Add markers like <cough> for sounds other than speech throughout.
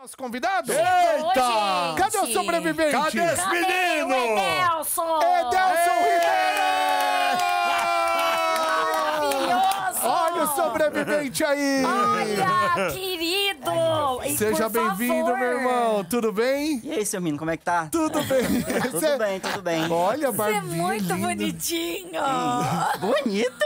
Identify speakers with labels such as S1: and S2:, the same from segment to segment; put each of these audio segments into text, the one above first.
S1: Nosso convidado? Eita! Cadê o sobrevivente? Cadê esse Cadê menino? O Edelson! Edelson é! Ribeiro! Maravilhoso! Olha o sobrevivente aí! Olha,
S2: querido!
S1: Ai, Seja
S3: bem-vindo,
S2: meu irmão. Tudo bem? E aí, seu menino, como é que tá? Tudo bem. <laughs> tudo bem, tudo bem. Olha,
S1: barbudo. Você é muito lindo. bonitinho. Bonito?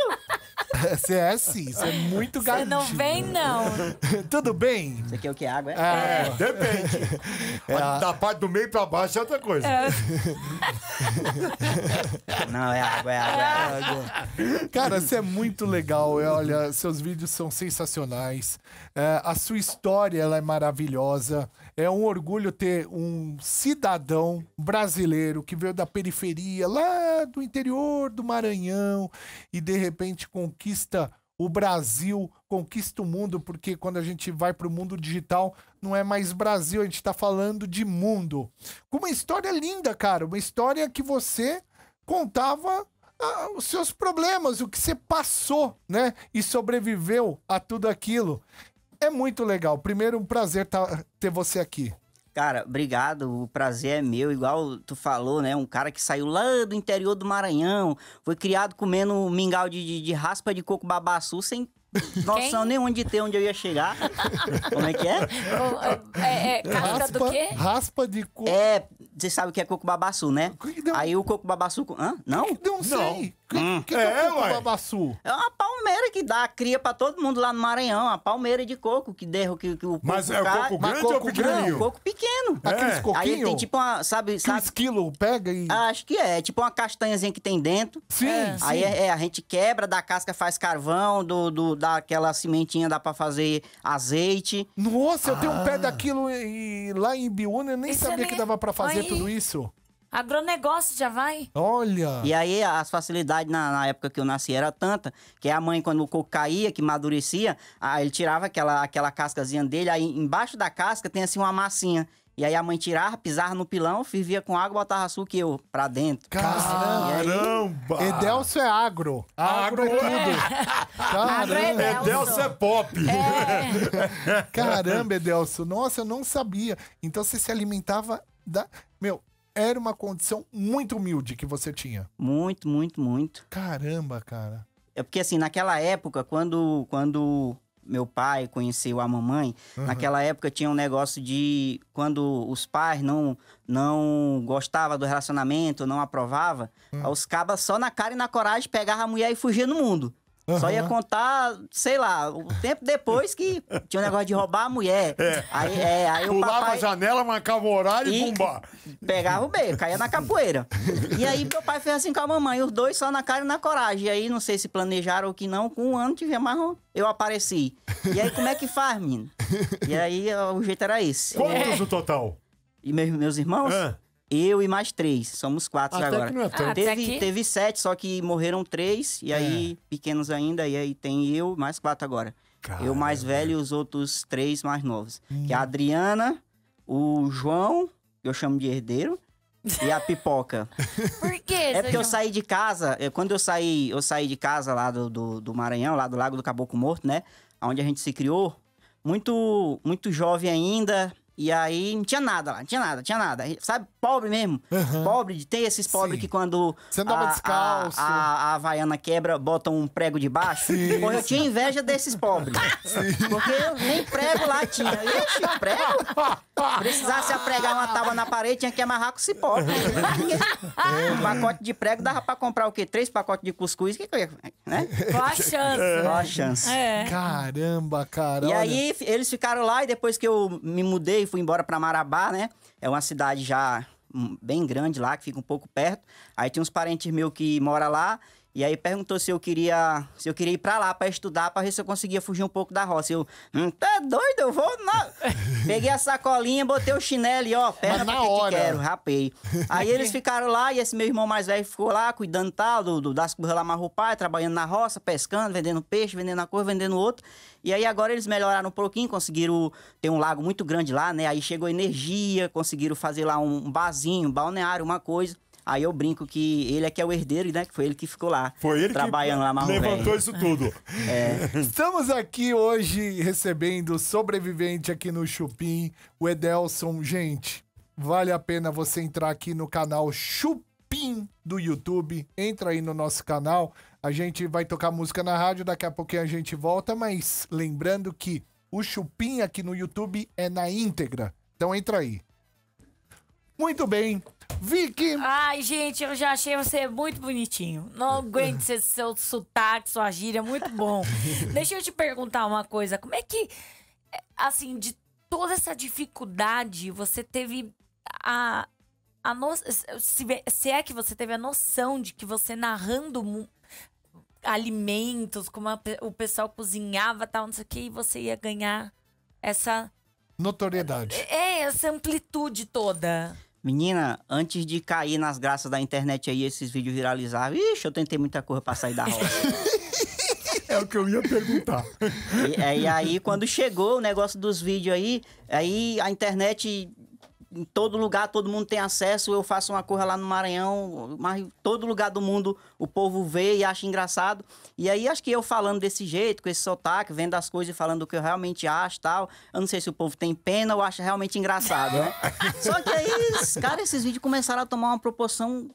S1: Você <laughs> é
S4: assim, você é muito gatinho. Você não vem, não. <laughs> Tudo bem? Você quer é o que? Água? É? É. Depende. <laughs> É a... Da parte do meio pra baixo é outra coisa. É.
S2: não, é água, é água, é, é. água.
S4: Cara, você é muito legal.
S1: É, olha, seus vídeos são sensacionais. a sua história, ela é maravilhosa. É um orgulho ter um cidadão brasileiro que veio da periferia, lá do interior do Maranhão, e de repente conquista o Brasil, conquista o mundo, porque quando a gente vai para o mundo digital, não é mais Brasil, a gente está falando de mundo. Com uma história linda, cara, uma história que você contava ah, os seus problemas, o que você passou, né? E sobreviveu a tudo aquilo. É muito legal. Primeiro, um prazer ter você aqui.
S2: Cara, obrigado. O prazer é meu. Igual tu falou, né? Um cara que saiu lá do interior do Maranhão, foi criado comendo mingau de, de, de raspa de coco babaçu sem noção nem nenhuma ter onde eu ia chegar. Como é que é? é, é raspa, do quê? Raspa de coco. É, você sabe o que é coco babaçu, né? Que que deu... Aí o coco babaçu. Hã? Não? Que não sei. Não. Hum. Que, é que, é, é o coco ué? babaçu? É uma palmeira que dá, cria pra todo mundo lá no Maranhão. A palmeira de coco que derro que, que o Mas é o coco grande coco ou pequenininho? Não, coco pequeno. É. Aqueles coquinhos? É. Aí tem tipo uma, sabe... sabe... pega e... Ah, acho que é. é. Tipo uma castanhazinha que tem dentro. Sim, é. Aí É, é, a gente quebra, da casca faz carvão, do, do, daquela cimentinha dá pra fazer azeite. Nossa, ah. eu tenho um pé ah. daquilo e, lá em Biúna, eu nem sabia que dava pra fazer fazer tudo
S1: isso?
S5: Agronegócio já vai.
S2: Olha! E aí, as facilidades na, na, época que eu nasci era tanta que a mãe, quando o coco caía, que madurecia, aí ele tirava aquela, aquela cascazinha dele, aí embaixo da casca tem assim uma massinha. E aí a mãe tirava, pisava no pilão, fervia com água, botava açúcar e eu pra dentro.
S1: Caramba! aí... Edelso é agro.
S4: Agro, agro é, é tudo. caramba é Edelso. Edelso é pop. É. <laughs> Caramba,
S1: Edelso. Nossa, eu não sabia. Então você se alimentava da... Meu, era uma condição muito humilde que você tinha. Muito, muito, muito. Caramba, cara.
S2: É porque assim, naquela época, quando, quando meu pai conheceu a mamãe, uhum. naquela época tinha um negócio de quando os pais não não gostava do relacionamento, não aprovava, uhum. os cabas só na cara e na coragem pegava a mulher e fugia no mundo. Uhum. Só ia contar, sei lá, o tempo depois que tinha um negócio de roubar a mulher. É. Aí, é, aí Pulava o papai... a janela, marcava o horário e, e bombar. Pegava o beijo, caía na capoeira. e aí meu pai fez assim com a mamãe, os dois só na cara e na coragem. E aí, não sei se planejaram ou que não, com um ano tive mais eu apareci. E aí, como é que faz, menino? E aí, o jeito era esse. Quantos é. o total? E meus, meus irmãos? É. Eu e mais três. Somos quatro até agora. Que não é tão. Ah, teve, teve sete, só que morreram três, e é. aí, pequenos ainda, e aí tem eu mais quatro agora. Eu mais velho e os outros três mais novos. Hum. Que é a hum. Adriana, o João, eu chamo de herdeiro, e a pipoca. <laughs> Por quê? É porque eu saí de casa, quando eu saí, eu saí de casa lá do, do, do, Maranhão, lá do Lago do Caboclo Morto, né? Onde a gente se criou, muito muito jovem ainda, e aí não tinha nada lá, não tinha nada, não tinha nada. Sabe, pobre mesmo. Uhum. Pobre, tem esses pobres que quando. Você andava a, descalço. A, a, a Havaiana quebra, botam um prego debaixo. Pô, eu tinha inveja desses pobres. Sim. Porque eu nem prego lá tinha.
S6: Ixi,
S2: prego? Precisasse apregar uma tábua na parede, tinha que amarrar com esse pobre é. Um pacote de prego dava pra comprar o quê? Três pacotes de cuscuz? Que que eu ia, né? Qual a chance? Qual a chance? É.
S1: Caramba, cara. E olha... aí
S2: eles ficaram lá e depois que eu me mudei e fui embora pra Marabá, né? É uma cidade já bem grande lá, que fica um pouco perto. Aí tem uns parentes meus que mora lá, e aí perguntou se eu queria, se eu queria ir para lá para estudar, para ver se eu conseguia fugir um pouco da roça. Eu, hum, tá doido, eu vou não. <laughs> Peguei a sacolinha, botei o chinelo e ó, perna na hora. que quero, rapei. Aí eles ficaram lá e esse meu irmão mais velho ficou lá cuidando tal do, do das coisas lá marrupai, trabalhando na roça, pescando, vendendo peixe, vendendo uma coisa, vendendo outro. E aí agora eles melhoraram um pouquinho, conseguiram ter um lago muito grande lá, né? Aí chegou energia, conseguiram fazer lá um barzinho, um balneário, uma coisa. Aí eu brinco
S1: que ele é que é o herdeiro, né? Que foi
S2: ele que ficou lá. Foi ele trabalhando que lá, Marrom levantou isso
S4: é. tudo.
S6: É.
S1: Estamos aqui hoje recebendo sobrevivente aqui no Chupim, o Edelson. Gente, vale a pena você entrar aqui no canal Chupim do YouTube. Entra aí no nosso canal. A gente vai tocar música na rádio, daqui a pouquinho a gente volta, mas lembrando que o Chupim aqui no YouTube é na íntegra. Então entra aí. Muito bem,
S5: Vicky! Ai, gente, eu já achei você muito bonitinho. Não aguento <laughs> esse seu sotaque, sua gíria, muito bom. <laughs> Deixa eu te perguntar uma coisa. Como é que, é, assim, de toda essa dificuldade, você teve a... a no... se, se é que você teve a noção de que você narrando alimentos, como a, o pessoal cozinhava tal, não sei o que, e você ia ganhar essa...
S1: Notoriedade.
S5: É, essa amplitude toda.
S2: Menina, antes de cair nas graças da internet aí, esses vídeos viralizar, Ixi, eu tentei muita coisa pra sair da roda. <laughs> é o que eu ia perguntar. E, e aí, quando chegou o negócio dos vídeos aí, aí a internet em todo lugar, todo mundo tem acesso. Eu faço uma coisa lá no Maranhão, mas todo lugar do mundo o povo vê e acha engraçado. E aí acho que eu falando desse jeito, com esse sotaque, vendo as coisas e falando o que eu realmente acho tal, eu não sei se o povo tem pena ou acha realmente engraçado, né? <laughs> Só que aí, cara, esses vídeos começaram a tomar uma proporção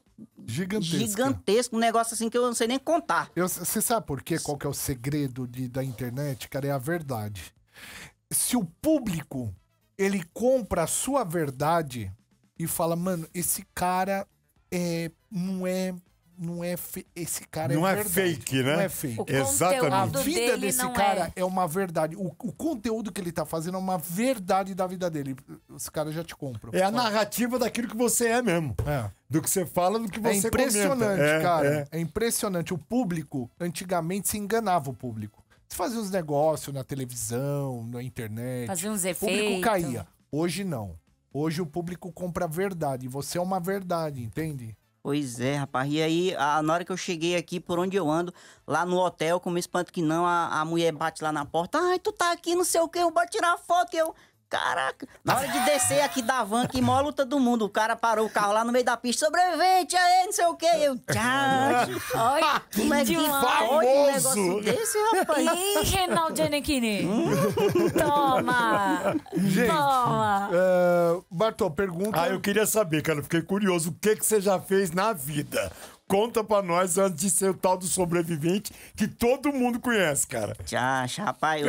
S1: gigantesca. Gigantesco, um negócio assim que eu não sei nem contar. Você sabe por quê? Qual que é o segredo de, da internet, cara? É a verdade. Se o público ele compra a sua verdade e fala, mano, esse cara é, não é. Não é fe... esse cara é não é, é fake, né? Não é fake. Exatamente. A vida desse cara é. é. uma verdade. O, o, conteúdo que ele tá fazendo é uma verdade da vida dele. Esse cara já te compra. É a
S4: narrativa daquilo que você é mesmo. É. Do que você fala, do que é você
S1: É impressionante, comenta. cara. É. é impressionante. O público, antigamente, se enganava o público. Você fazia os negócios na televisão, na internet. Fazia uns efeitos. O público caía. Hoje não. Hoje o público compra a verdade. Você é uma verdade, entende? Pois é,
S2: rapaz. E aí, a, na hora que eu cheguei aqui, por onde eu ando, lá no hotel, com me espanto que não, a, a mulher bate lá na porta. Ai, tu tá aqui, não sei o quê, eu vou tirar foto. E eu, Caraca, na hora de descer aqui da van, que mó luta do mundo, o cara parou o carro lá no meio da pista, sobrevivente aí, não sei o quê. Eu, tchau. Olha, ah, como é que foi um negócio desse, rapaz? <laughs> Ih, Renaldo
S5: Giannichini. Toma. Gente, Toma.
S4: É, Bartô, pergunta. Ah, eu queria saber, cara, fiquei curioso, o que, que você já fez na vida? Conta pra nós antes de ser o tal do sobrevivente que todo mundo conhece, cara. Tchau, rapaz, eu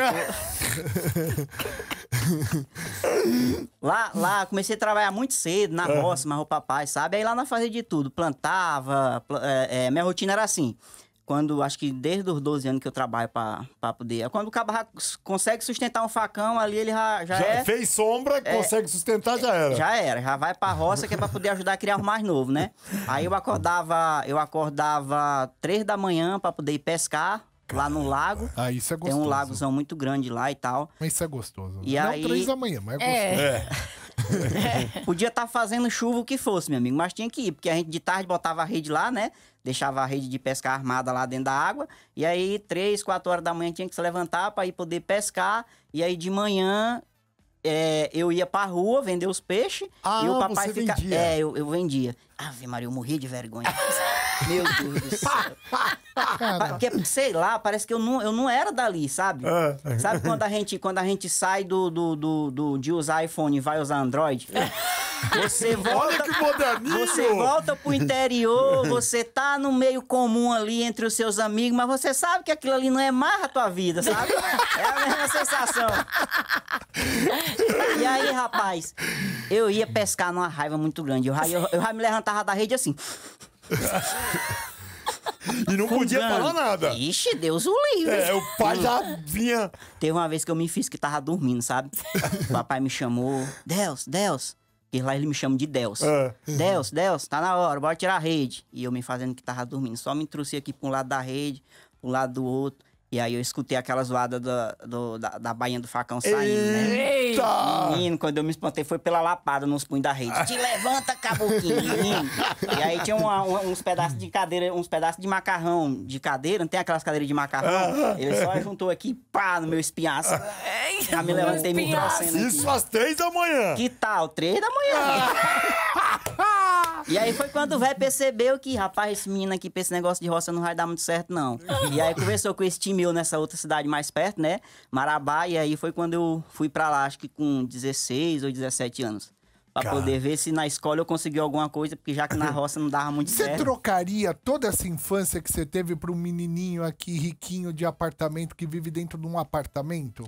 S6: tô...
S2: <laughs> lá, lá, comecei a trabalhar muito cedo, na é. roça, mas o papai, sabe? Aí lá nós fazia de tudo, plantava, pl é, é, minha rotina era assim quando acho que desde os 12 anos que eu trabalho para poder. É quando o cabra consegue sustentar um facão ali, ele já, já, já é, fez
S4: sombra, é, consegue
S2: sustentar, já era. Já era, já vai para roça que é para poder ajudar a criar os mais novos, né? Aí eu acordava, eu acordava três da manhã para poder ir pescar lá no lago. Ah, isso é gostoso. Tem um lagozão muito grande lá e tal.
S1: Mas isso é gostoso.
S2: Né? E Não aí... três da manhã, mas é, é. gostoso. É. É. <laughs> Podia estar tá fazendo chuva o que fosse, meu amigo, mas tinha que ir, porque a gente de tarde botava a rede lá, né? deixava a rede de pesca armada lá dentro da água. E aí, três, quatro horas da manhã, tinha que se levantar para ir poder pescar. E aí, de manhã, é, eu ia pra rua vender os peixes ah, e o ah, papai ficava. É, eu, eu vendia. Ave Maria, eu morri de vergonha. <laughs> Meu Deus do céu. <laughs> Porque, sei lá, parece que eu não, eu não era dali, sabe? Ah. Sabe quando a gente, quando a gente sai do, do, do, do de usar iPhone e vai usar Android?
S6: Você <laughs> volta, Olha que Você volta pro
S2: interior, você tá no meio comum ali entre os seus amigos, mas você sabe que aquilo ali não é mais a tua vida, sabe? É a mesma sensação. E aí, rapaz, eu ia pescar numa raiva muito grande. Eu, eu, eu, eu me levantava da rede assim.
S4: E não podia falar nada. Ixi, Deus o livre. É, o pai já
S2: vinha. Teve uma vez que eu me fiz que tava dormindo, sabe? o <laughs> papai me chamou. Deus, Deus. E lá ele me chama de Deus. É. Deus, Deus, tá na hora, bora tirar a rede. E eu me fazendo que tava dormindo. Só me trouxe aqui pra um lado da rede, pro lado do outro. E aí eu escutei aquela zoada da, do, da, da bainha do facão saindo, né? Eita! Menino, quando eu me espantei, foi pela lapada nos punhos da rede. Te
S6: levanta, caboquinho,
S2: E aí tinha uma, uma, uns pedaços de cadeira, uns pedaços de macarrão de cadeira, não tem aquelas cadeiras de macarrão? Ele só juntou aqui, pá, no meu espinhaço. Já me levantei me trouxendo Isso aqui. às três da manhã. Que tal? Três da manhã.
S6: Ah. <laughs> E aí
S2: foi quando o velho percebeu que, rapaz, esse menino aqui pra esse negócio de roça não vai dar muito certo, não. E aí conversou com esse time meu nessa outra cidade mais perto, né? Marabá, e aí foi quando eu fui pra lá, acho que com 16 ou 17 anos. Pra Cara. poder ver se na escola eu consegui alguma coisa, porque já que na roça não dava muito certo. Você
S1: trocaria toda essa infância que você teve pra um menininho aqui riquinho de apartamento que vive dentro de um apartamento?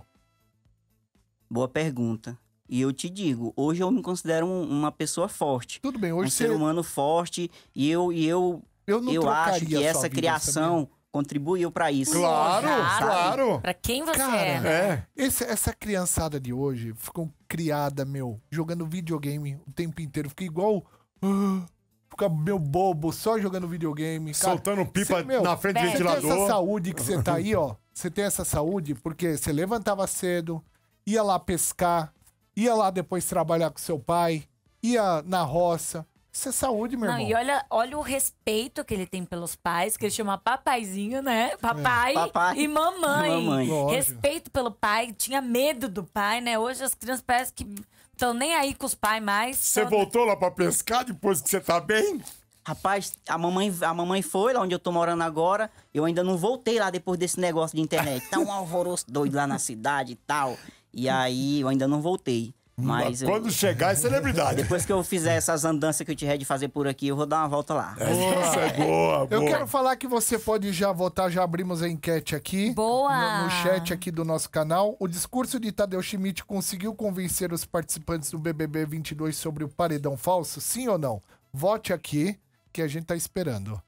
S2: Boa pergunta. E eu te digo, hoje eu me considero um, uma pessoa forte. Tudo bem, hoje um ser humano forte e eu e eu
S1: eu, eu acho que essa criação
S2: contribuiu para isso. Claro,
S1: claro. claro.
S5: Para quem você Cara, é. Né?
S1: é. Esse, essa criançada de hoje ficou criada, meu, jogando videogame o tempo inteiro. Fiquei igual. Uh, fica meu bobo só jogando videogame. Cara, Soltando pipa cê, meu, na frente do ventilador. tem essa saúde que você tá aí, ó. Você <laughs> tem essa saúde porque você levantava cedo, ia lá pescar, ia lá depois trabalhar com seu pai, ia na roça. Isso é saúde, meu Não, irmão. E
S5: olha, olha o respeito que ele tem pelos pais, que ele chama papaizinho, né? Papai, é, papai. e mamãe. mamãe. Respeito pelo pai, tinha medo do pai, né? Hoje as crianças parecem que estão nem aí com os pais mais. Você tão...
S4: voltou lá pra pescar depois que você tá bem? Rapaz, a
S2: mamãe, a mamãe foi lá onde eu tô morando agora. Eu ainda não voltei lá depois desse negócio de internet. Tá um alvoroço doido lá na cidade e tal. E aí eu ainda não voltei. Hum, mas quando eu... chegar é celebridade. <laughs> Depois que eu fizer essas andanças que eu tiver de fazer por aqui, eu vou dar uma volta lá. É, é boa,
S1: é boa, boa. Eu quero falar que você pode já votar, já abrimos a enquete aqui. Boa! No, no chat aqui do nosso canal. O discurso de Tadeu Schmidt conseguiu convencer os participantes do BBB 22 sobre o paredão falso? Sim ou não? Vote aqui, que a gente tá esperando.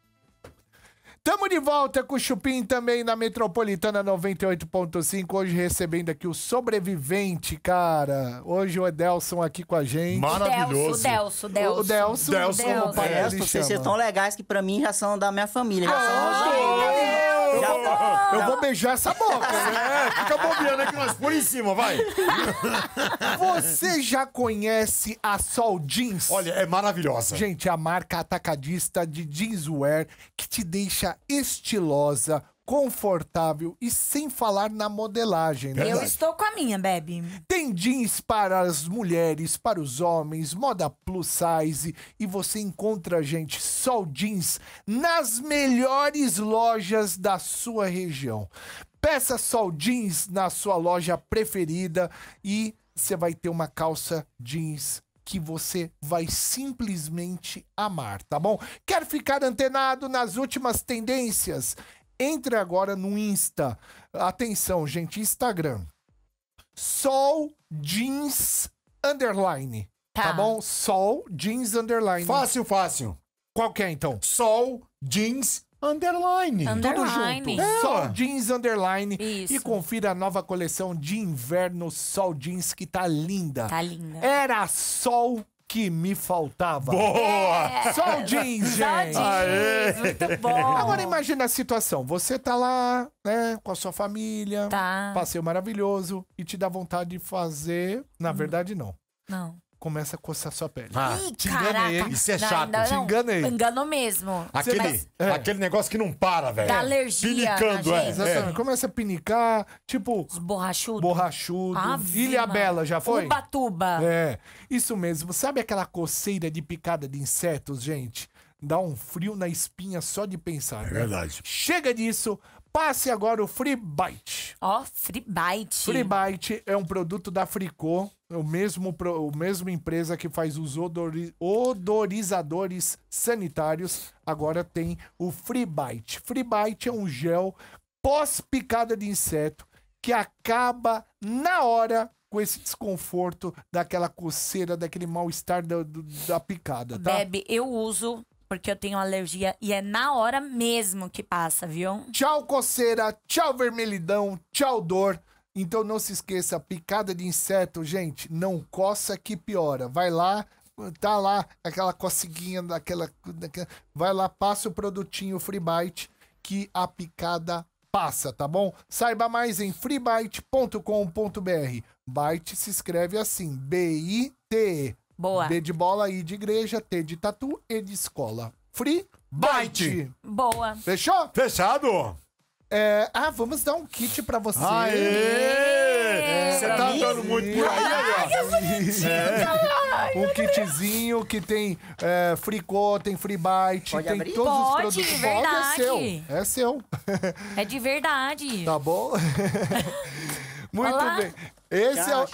S1: Tamo de volta com o Chupim também na Metropolitana 98.5. Hoje recebendo aqui o sobrevivente, cara. Hoje o Edelson aqui com a gente. Maravilhoso. Delso, Delso,
S2: Delso. O Delso, Delso, é Delso, Delso. Delso, Delso. Vocês são tão legais que pra mim já são da minha família. Já ah, são já vou, eu vou beijar essa boca,
S4: né? é, Fica bobeando aqui nós por em cima, vai.
S1: Você já conhece a Sol Jeans? Olha, é maravilhosa. Gente, é a marca atacadista de jeanswear que te deixa estilosa, confortável e sem falar na modelagem. Né? Eu estou
S5: com a minha, Bebe.
S1: Tem jeans para as mulheres, para os homens, moda plus size e você encontra, gente, só jeans nas melhores lojas da sua região. Peça Sol Jeans na sua loja preferida e você vai ter uma calça jeans que você vai simplesmente amar, tá bom? Quer ficar antenado nas últimas tendências? Entre agora no Insta. Atenção, gente, Instagram. Sol Jeans Underline. Tá. tá bom? Sol Jeans Underline. Fácil, fácil. Qual que é, então? Sol Jeans Underline. underline. Tudo junto. É. Sol é. Jeans Underline. Isso. E confira a nova coleção de inverno Sol Jeans, que tá linda. Tá linda. Era Sol que me faltava. Boa! É. Só o jeans, gente. Só jeans, muito
S6: bom. Agora
S1: imagina a situação. Você tá lá, né, com a sua família, tá. passeio maravilhoso, e te dá vontade de fazer... Na hum. verdade, não. Não começa a coçar sua pele.
S4: Ah, Ih, te caraca. enganei. Isso é Não, chato. ainda Te enganei. Enganou
S1: mesmo. Aquele,
S4: É. aquele negócio que não para, velho. Dá alergia Pinicando, é. Exatamente. é.
S1: Começa a pinicar, tipo, Os borrachudos. borrachudo. Ave Ilha Bela, já foi? Ubatuba. É, isso mesmo. Sabe aquela coceira de picada de insetos, gente? Dá um frio na espinha só de pensar. É né? verdade. Chega disso, passe agora o Free Bite. Ó, Free Bite. Free Bite é um produto da Fricô o mesmo, o mesmo empresa que faz os odori, odorizadores sanitários, agora tem o Free Bite. Free Bite é um gel pós-picada de inseto que acaba na hora com esse desconforto daquela coceira, daquele mal-estar da, da picada, tá?
S5: Bebe, eu uso porque eu tenho alergia e é na hora mesmo que passa, viu?
S1: Tchau coceira, tchau vermelhidão, tchau dor. Então não se esqueça, picada de inseto, gente, não coça que piora. Vai lá, tá lá aquela coceguinha daquela, daquela vai lá, passa o produtinho FreeBite que a picada passa, tá bom? Saiba mais em freebite.com.br. Byte se escreve assim, B I T. -E. Boa. B de bola, I de igreja, T de tatu, E de escola. Free
S4: Byte. Boa. Fechou? Fechado.
S1: É, ah, vamos dar um kit pra você. Aê! É, você tá andando muito por aí, ó. que é. Um kitzinho que tem é, fricô, tem free bite, Pode tem abrir? todos os produtos. verdade. Pode, é seu. É seu. É de verdade. <laughs> Tá bom? <laughs> muito Olá. bem. Esse Já é o...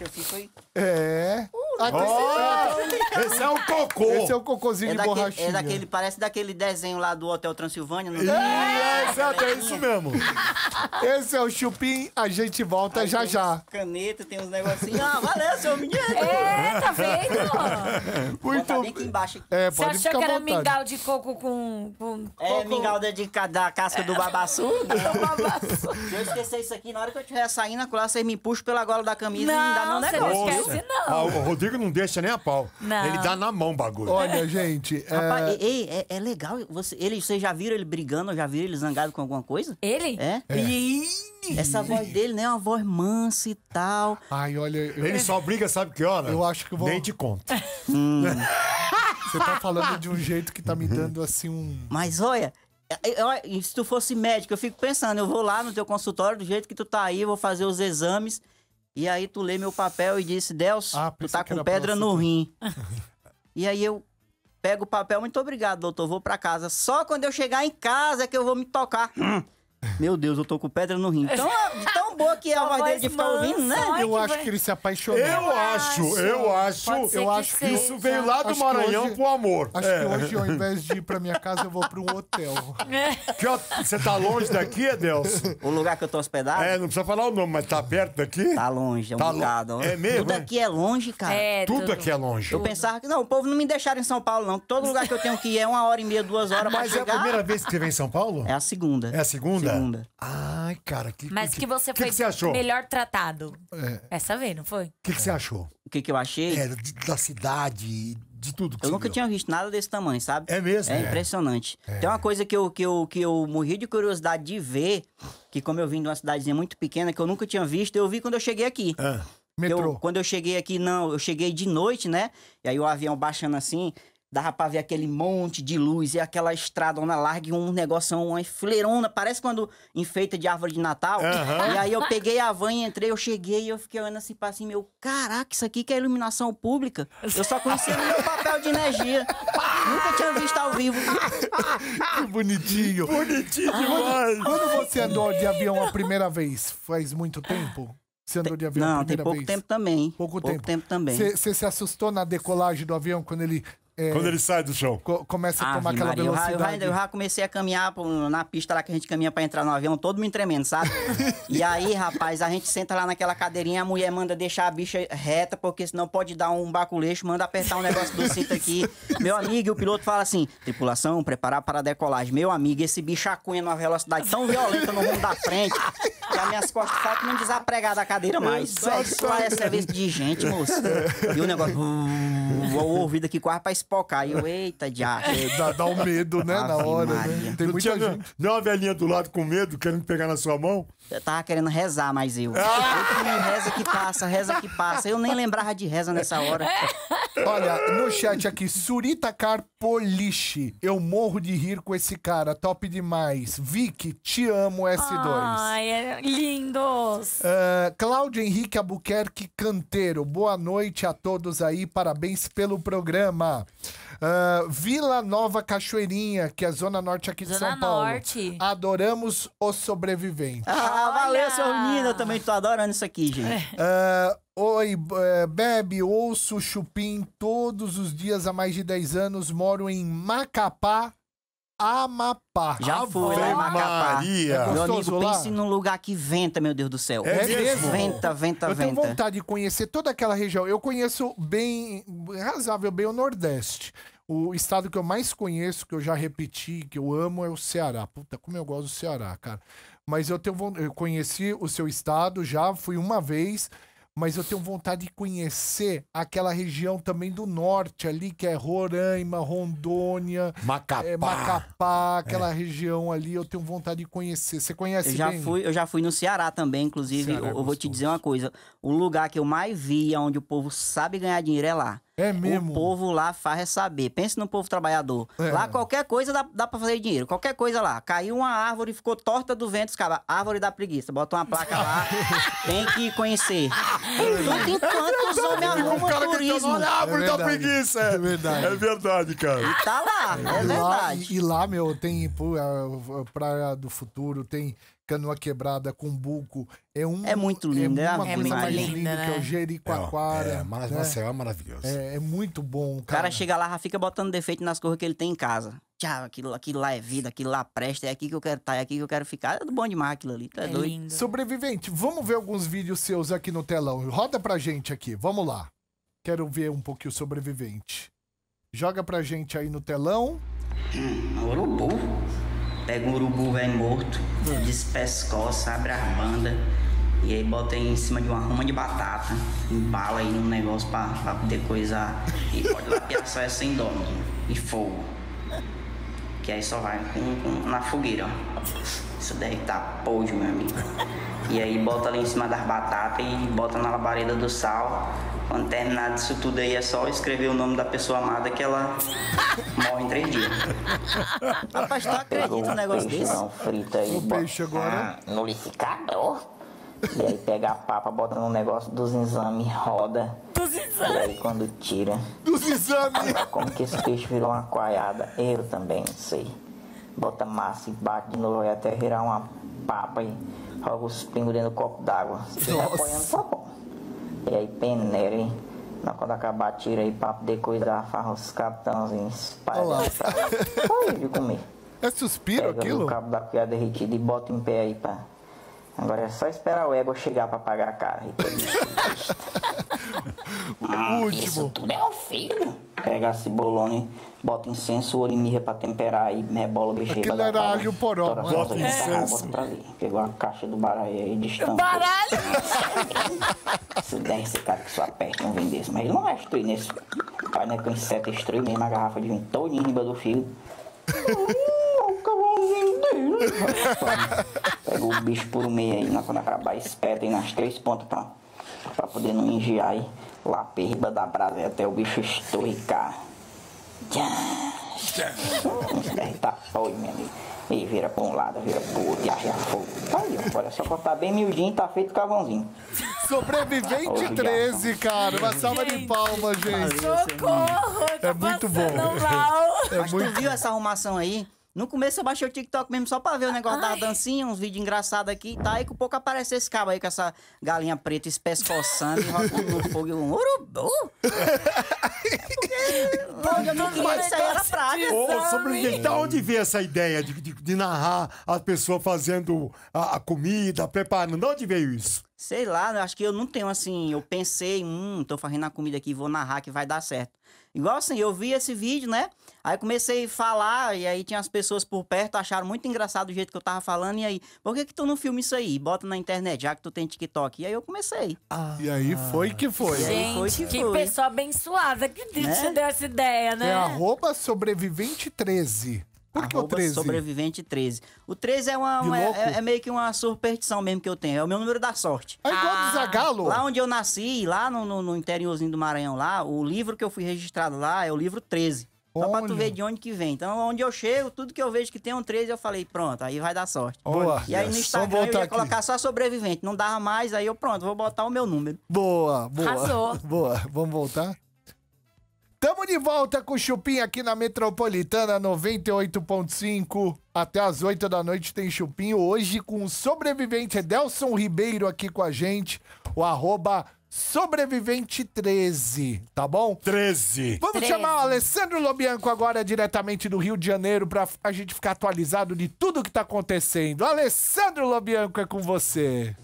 S1: É. Uh. Oh, esse é o cocô. Esse é o cocôzinho é de daquele, borrachinha. É daquele,
S2: parece daquele desenho lá do Hotel Transilvânia. é, exato, é isso
S1: mesmo. esse é o chupim, a gente volta Aí já já.
S2: caneta, tem uns negocinhos. Ah, valeu, seu menino. É, tá vendo? Muito
S1: bem aqui embaixo. É, pode Você achou que era mingau
S2: de coco com... com é, coco... mingau de, de, da casca do babaçu. <laughs> do é. eu esqueci isso aqui, na hora que eu estiver saindo, lá, vocês me puxam pela gola da camisa não, e me dá um negócio. Não, você não esquece, não. Ah, o
S4: Rodrigo Rodrigo não deixa nem a pau. Não. Ele dá na mão o bagulho. Olha, gente. <laughs> É... Rapaz,
S2: ei, é, é, legal. Você, ele, vocês já viram ele brigando, já viram ele zangado com alguma coisa? Ele? É. é. Essa voz dele,
S1: né? É uma voz mansa e tal.
S4: Ai, olha. Eu... Ele só briga, sabe que hora? Eu acho que vou. Nem te conto. <laughs> hum.
S1: <laughs> Você tá falando de um jeito que tá me dando assim um. Mas
S2: é, é, olha, se tu fosse médico, eu fico pensando, eu vou lá no teu consultório do jeito que tu tá aí, vou fazer os exames. E aí tu lê meu papel e disse, Deus, ah, tu tá com pedra no rim. <laughs> e aí eu pego o papel, muito obrigado, doutor, vou para casa. Só quando eu chegar em casa é que eu vou me tocar. Hum. Meu Deus, eu tô com pedra no rim. Tão, tão boa que é a voz dele de ficar ouvindo, né? Eu acho que ele se apaixonou. Eu acho, eu acho. Eu
S1: acho que, isso veio lá do Maranhão hoje, pro
S4: amor. Acho
S1: é.
S2: que
S4: hoje, ao
S1: invés de ir pra minha casa, eu vou pra um hotel.
S2: É.
S4: você tá longe daqui, Adelson? O lugar que eu tô hospedado? É, não precisa falar o nome, mas tá perto daqui? Tá longe, é um tá bocado. É mesmo? Tudo é? aqui
S2: é longe, cara. É, tudo, tudo aqui é longe. Eu tudo. pensava que não, o povo não me deixaram em São Paulo, não. Todo lugar que eu tenho que ir é uma hora e meia, duas horas mas pra chegar. Mas é a primeira
S4: vez que você vem em São Paulo? É a segunda. É a segunda? segunda. Ai, cara, que Mas
S2: que, que você que foi que você
S5: achou? melhor tratado. É. Essa vez, não foi? O
S4: que, que é. você achou? O que, que eu achei? É, da
S2: cidade, de tudo que Eu nunca viu. tinha visto nada desse tamanho, sabe? É mesmo? É, é. impressionante. É. Tem uma coisa que eu, que, eu, que eu morri de curiosidade de ver, que como eu vim de uma cidadezinha muito pequena, que eu nunca tinha visto, eu vi quando eu cheguei aqui. Ah, metrô. Eu, quando eu cheguei aqui, não, eu cheguei de noite, né? E aí o avião baixando assim, Dava pra ver aquele monte de luz e aquela estradona larga e um negócio, uma fileirona, parece quando enfeita de árvore de Natal. Uhum. E aí eu peguei a van e entrei, eu cheguei e eu fiquei olhando assim assim, meu, caraca, isso aqui que é iluminação pública. Eu
S1: só conhecia no
S2: meu papel de energia. Nunca tinha visto ao vivo.
S1: <laughs> que bonitinho. Bonitinho demais. Quando, você andou de avião a primeira vez, faz muito tempo? Você andou de avião Não, tem pouco vez. tempo também. Pouco, pouco tempo. tempo também. Você se assustou na decolagem do avião quando ele é, Quando ele sai do chão. Co começa a tomar Ave aquela Maria, velocidade. Eu já, eu, já, comecei
S2: a caminhar na pista lá que a gente caminha pra entrar no avião, todo me tremendo, sabe? <laughs> e aí, rapaz, a gente senta lá naquela cadeirinha, a mulher manda deixar a bicha reta, porque senão pode dar um baculeixo, manda apertar um negócio do cinto aqui. Meu amigo, e o piloto fala assim: tripulação, preparar para decolagem. Meu amigo, esse bicho acunha numa velocidade tão violenta no mundo da frente as minhas costas faltam não desapregar da cadeira mais. Só é, só serviço de gente, moço. E o negócio. o ouvido aqui quase pra espocar. E eu, eita, diabo. É, dá, dá um medo, né? Ave na hora. Né? Tem muita
S4: tinha, gente. Não, a velhinha do lado com medo, querendo pegar na sua mão. Eu tava querendo rezar, mas eu. Ah!
S2: eu reza que passa, reza que passa. Eu nem lembrava de reza nessa hora. <laughs>
S1: Olha, no chat aqui, Surita Carpolishi. Eu morro de rir com esse cara, top demais. Vicky, te amo, S2. Ai,
S5: é lindos.
S1: Uh, Cláudio Henrique Albuquerque Canteiro. Boa noite a todos aí, parabéns pelo programa. Uh, Vila Nova Cachoeirinha, que é zona norte aqui de São Paulo. Norte. Adoramos os sobreviventes. Ah, Olha. valeu, seu menino. Eu também tô adorando isso aqui, gente. Uh, Oi, eh, Bebe, ouço Chupim todos os dias há mais de 10 anos, moro em Macapá, Amapá. Já fui lá em Macapá. É meu amigo, lá? pense
S2: num lugar que venta, meu Deus do céu. É mesmo? Venta, venta, venta. Eu tenho
S1: vontade de conhecer toda aquela região. Eu conheço bem, razoável bem o Nordeste. O estado que eu mais conheço, que eu já repeti, que eu amo, é o Ceará. Puta, como eu gosto do Ceará, cara. Mas eu tenho eu conheci o seu estado já, fui uma vez mas eu tenho vontade de conhecer aquela região também do norte ali, que é Roraima, Rondônia, Macapá, é, Macapá é. aquela é. região ali, eu tenho vontade de conhecer. Você conhece eu já bem? Fui,
S2: eu já fui no Ceará também, inclusive, Ceará é eu, é eu vou te dizer uma coisa, o lugar que eu mais vi onde o povo sabe ganhar dinheiro é lá. É mesmo. O povo lá faz é saber. Pense no povo trabalhador. É. Lá qualquer coisa dá, dá pra fazer dinheiro. Qualquer coisa lá. Caiu uma árvore, ficou torta do vento, os Árvore da preguiça. Bota uma placa lá. <laughs> tem que conhecer.
S6: Tudo enquanto os homens arrumam cara turismo. Que árvore é da
S4: preguiça.
S1: É verdade. É
S4: verdade, cara. E tá lá. É, é verdade. Lá,
S1: e, e, lá, meu, tem pô, do futuro, tem Canoa Quebrada, com buco É, um, é muito é lindo é, uma coisa muito mais linda, linda né? que é o né? Jericoacoara. É, é, né? é maravilhoso. É, é muito bom. Cara. O cara
S2: chega lá, fica botando defeito nas coisas que ele tem em casa. Tchau, aquilo, aquilo lá é vida, aquilo lá presta, é aqui que eu quero estar, tá, é aqui que eu quero ficar. É do bom demais aquilo ali, tá é doido. Lindo.
S1: Sobrevivente, vamos ver alguns vídeos seus aqui no telão. Roda pra gente aqui, vamos lá. Quero ver um pouquinho sobrevivente. Joga pra gente aí no telão. Hum, agora o povo
S2: pega um urubu velho morto, hum. despescoça, abre a banda e aí bota em cima de uma ruma de batata, embala aí num negócio pra, pra poder coisar. E pode lapiar só essa em e fogo. Que aí só vai com, com, na fogueira, ó. Isso daí tá podre, meu amigo. E aí bota ali em cima das batatas e bota na labareda do sal. Quando terminar disso tudo aí, é só escrever o nome da pessoa amada que ela morre em três dias.
S6: Rapaz, tu acredita num negócio desse? Não,
S2: frita aí. O peixe agora. Ah, no liquidificador. E aí pega a papa, bota no negócio dos exames, roda. Dos exames? E aí quando tira.
S6: Dos exames?
S2: Como que esse peixe virou uma coiada Eu também não sei bota massa e bate de novo, vai até virar uma papa e joga os pingos dentro do copo d'água. Se tá apoiando, só bom. E aí peneira, hein? Mas quando acabar, tira aí pra poder cuidar, farra os capitãozinhos. Olha Só isso de comer. É suspiro Pega aquilo? o cabo da cuia derretido e bota em pé aí pra Agora é só esperar o égua chegar pra pagar a cara. <laughs> ah, último. Isso
S3: tudo é um filho.
S2: Pega a cibolone, bota incenso, olimirra pra temperar e rebola besteira.
S6: Aquilo era alho poró, mano. Bota é incenso.
S2: Pegou a caixa do baralho aí de estampa. Baralho? <laughs> Se der esse cara que só aperta vende vendesse. Mas ele não vai é destruir nesse. Né? Pai, né, o inseto destruiu mesmo a garrafa de vinho todinha em riba do filho.
S6: <laughs>
S2: Pega o bicho por meio aí, na, quando acabar, espeta aí nas três pontas pra, tá? pra poder não engiar aí. Lá perba da brasa até o bicho estorricar. Tchá. Tá foi, meu amigo. E vira pra um lado, vira pro outro e arreia fogo. Tá aí, Olha só cortar tá bem miudinho, tá feito cavãozinho.
S1: Sobrevivente ah, 13, cara. Uma salva de palmas, gente. Socorro! É muito bom. Mal. É Mas muito... tu viu
S2: essa arrumação aí? No começo eu baixei o TikTok mesmo só pra ver o negócio Ai. da dancinha, uns vídeos engraçados aqui e tal. E com pouco aparece esse cabo aí com essa galinha preta, espécie coçando, e no fogo e um urubu. Uh!
S6: É porque... Logo, eu não queria isso aí, era praga. Ô, sobre... Da onde
S4: veio essa ideia de, de, de narrar a pessoa fazendo a, a comida, preparando? De onde veio isso?
S2: Sei lá, acho que eu não tenho assim. Eu pensei, hum, tô fazendo a comida aqui, vou narrar que vai dar certo. Igual assim, eu vi esse vídeo, né? Aí comecei a falar, e aí tinha as pessoas por perto, acharam muito engraçado o jeito que eu tava falando, e aí, por que que tu não filma isso aí? Bota na internet, já que tu tem
S1: TikTok. E aí eu comecei. Ah, e aí ah. foi que foi. Gente, foi que, que foi. pessoa
S2: abençoada que né? te deu essa ideia,
S5: né? É
S1: arroba sobrevivente13. Por que o 13?
S2: Sobrevivente 13. O 13 é, uma, uma é, é, é, meio que uma superstição mesmo que eu tenho. É o meu número da sorte. É igual ah. do Zagalo. Lá onde eu nasci, lá no, no, no interiorzinho do Maranhão, lá, o livro que eu fui registrado lá é o livro 13. Só pra tu ver de onde que vem. Então, onde eu chego, tudo que eu vejo que tem um 13, eu falei, pronto, aí vai dar sorte. Boa. E aí no Instagram eu ia aqui. colocar só sobrevivente. Não dava mais,
S1: aí eu, pronto, vou botar o meu número. Boa, boa. Arrasou. <laughs> Boa. Vamos voltar? Tamo de volta com o Chupim aqui na Metropolitana 98.5. Até as 8 da noite tem Chupim. Hoje com o sobrevivente Delson Ribeiro aqui com a gente. O arroba Sobrevivente 13, tá bom? 13. Vamos 13. chamar o Alessandro Lobianco agora diretamente do Rio de Janeiro pra a gente ficar atualizado de tudo que tá acontecendo. Alessandro Lobianco é com você.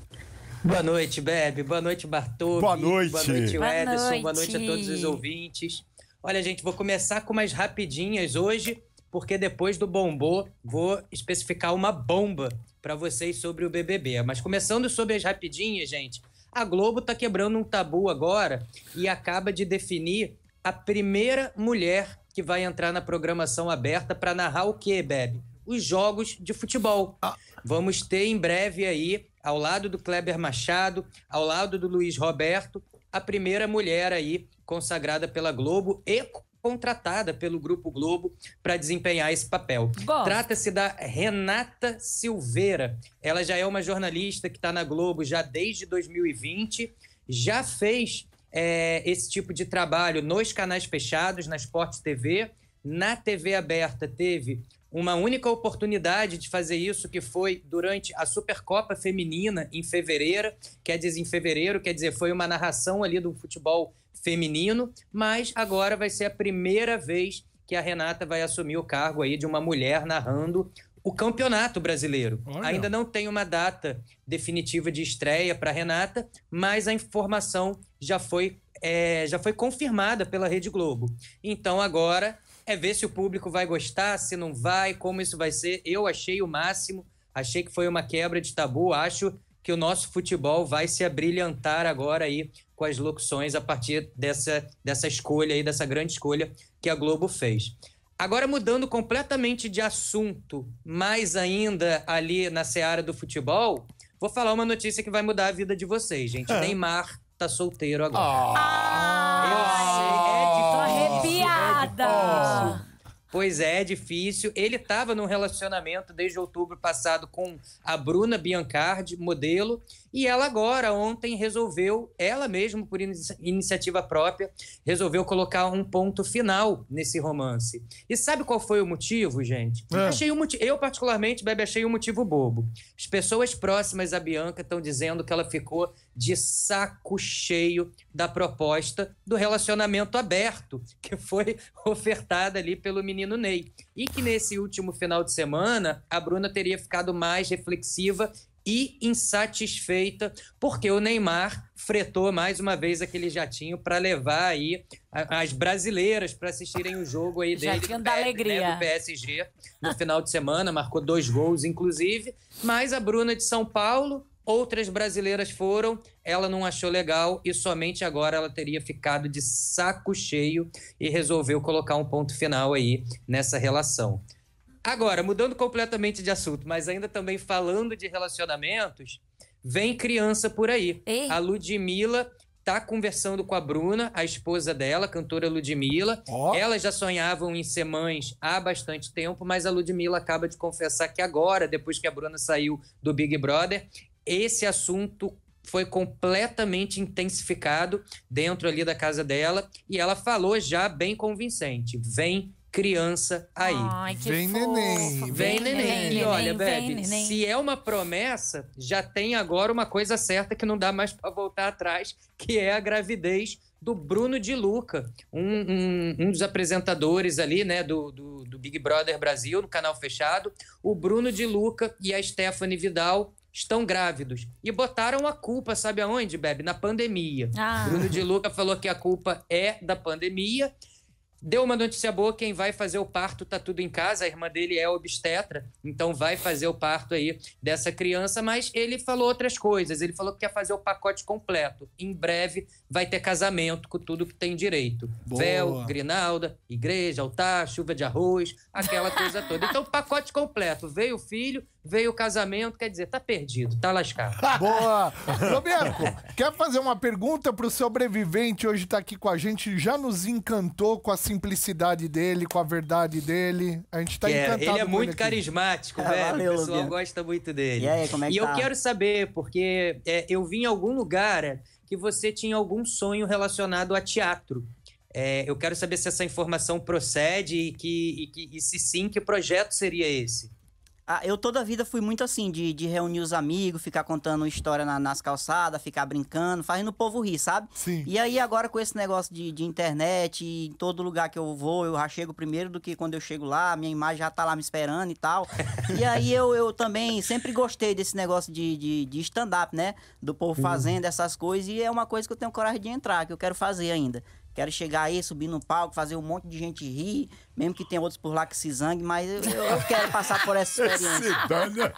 S1: Boa noite, Bebe. Boa noite, Bartô. Boa noite. Boa
S7: noite, Ederson. Boa noite. Boa noite a todos os ouvintes. Olha, gente, vou começar com umas rapidinhas hoje, porque depois do bombô vou especificar uma bomba para vocês sobre o BBB. Mas começando sobre as rapidinhas, gente, a Globo está quebrando um tabu agora e acaba de definir a primeira mulher que vai entrar na programação aberta para narrar o quê, Bebe? Os jogos de futebol. Ah. Vamos ter em breve aí, ao lado do Kleber Machado, ao lado do Luiz Roberto, a primeira mulher aí consagrada pela Globo e contratada pelo Grupo Globo para desempenhar esse papel. Trata-se da Renata Silveira. Ela já é uma jornalista que está na Globo já desde 2020, já fez é, esse tipo de trabalho nos canais fechados, na Sport TV. Na TV aberta teve uma única oportunidade de fazer isso, que foi durante a Supercopa Feminina em fevereiro, quer dizer, em fevereiro, quer dizer, foi uma narração ali do futebol feminino, mas agora vai ser a primeira vez que a Renata vai assumir o cargo aí de uma mulher narrando o Campeonato Brasileiro. Olha. Ainda não tem uma data definitiva de estreia para a Renata, mas a informação já foi é, já foi confirmada pela Rede Globo. Então agora é ver se o público vai gostar, se não vai, como isso vai ser. Eu achei o máximo, achei que foi uma quebra de tabu, acho que o nosso futebol vai se abrilhantar agora aí com as locuções a partir dessa, dessa escolha aí, dessa grande escolha que a Globo fez. Agora, mudando completamente de assunto, mais ainda ali na seara do futebol, vou falar uma notícia que vai mudar a vida de vocês, gente. É. Neymar tá solteiro agora. Oh. Ah, eu sei, é difícil, tô
S5: arrepiada. É
S7: pois é, é difícil. Ele tava num relacionamento desde outubro passado com a Bruna Biancardi, modelo, e ela agora, ontem, resolveu, ela mesma, por iniciativa própria, resolveu colocar um ponto final nesse romance. E sabe qual foi o motivo, gente? É. Achei um eu, particularmente, Bebe, achei um motivo bobo. As pessoas próximas à Bianca estão dizendo que ela ficou de saco cheio da proposta do relacionamento aberto que foi <laughs> ofertada ali pelo menino Ney. E que nesse último final de semana, a Bruna teria ficado mais reflexiva e insatisfeita, porque o Neymar fretou mais uma vez aquele jatinho para levar aí as brasileiras para assistirem o jogo aí dele jatinho da né, alegria. Né, do PSG no final de semana, marcou dois gols inclusive, mas a Bruna de São Paulo Outras brasileiras foram, ela não achou legal e somente agora ela teria ficado de saco cheio e resolveu colocar um ponto final aí nessa relação. Agora, mudando completamente de assunto, mas ainda também falando de relacionamentos, vem criança por aí. Ei. A Ludmilla tá conversando com a Bruna, a esposa dela, a cantora Ludmilla. Oh. Elas já sonhavam em ser mães há bastante tempo, mas a Ludmilla acaba de confessar que agora, depois que a Bruna saiu do Big Brother, esse assunto foi completamente intensificado dentro ali da casa dela e ela falou já bem convincente, vem criança aí. Ai, que vem, fofo. neném. vem neném. E olha, Bebe, se é uma promessa, já tem agora uma coisa certa que não dá mais para voltar atrás, que é a gravidez do Bruno de Luca, um, um, um dos apresentadores ali, né, do, do, do, Big Brother Brasil, no canal fechado. O Bruno de Luca e a Stephanie Vidal estão grávidos. E botaram a culpa, sabe aonde, Bebe? Na pandemia. Ah. Bruno de Luca falou que a culpa é da pandemia. Deu uma notícia boa, quem vai fazer o parto tá tudo em casa, a irmã dele é obstetra, então vai fazer o parto aí dessa criança, mas ele falou outras coisas, ele falou que quer fazer o pacote completo. Em breve vai ter casamento com tudo que tem direito. Boa. Véu, grinalda, igreja, altar, chuva de arroz, aquela coisa toda. Então pacote completo, veio o filho, veio o casamento, quer dizer, tá perdido, tá lascado. <laughs>
S1: Boa! Roberto, quer fazer uma pergunta pro sobrevivente hoje tá aqui com a gente? Já nos encantou com a simplicidade dele, com a verdade dele. A gente tá é, encantado. Ele é muito
S7: carismático, é, velho. valeu, o pessoal Lubiano. gosta muito dele. E, aí, como é que e tá? eu quero saber, porque é, eu vi em algum lugar que você tinha algum sonho relacionado a teatro. É, eu quero saber se essa informação procede e, que, e, que, e se sim, que projeto seria esse?
S2: Ah, eu toda a vida fui muito assim, de, de reunir os amigos, ficar contando história na, nas calçadas, ficar brincando, fazendo o povo rir, sabe? Sim. E aí agora com esse negócio de, de internet, em todo lugar que eu vou, eu já chego primeiro do que quando eu chego lá, minha imagem já tá lá me esperando e tal. <laughs> e aí eu, eu também sempre gostei desse negócio de, de, de stand-up, né? Do povo fazendo uhum. essas coisas, e é uma coisa que eu tenho coragem de entrar, que eu quero fazer ainda. Quero chegar aí, subir no palco, fazer um monte de gente rir, mesmo que tenha outros por lá que se zangue, mas eu, eu quero passar por essa <laughs> experiência.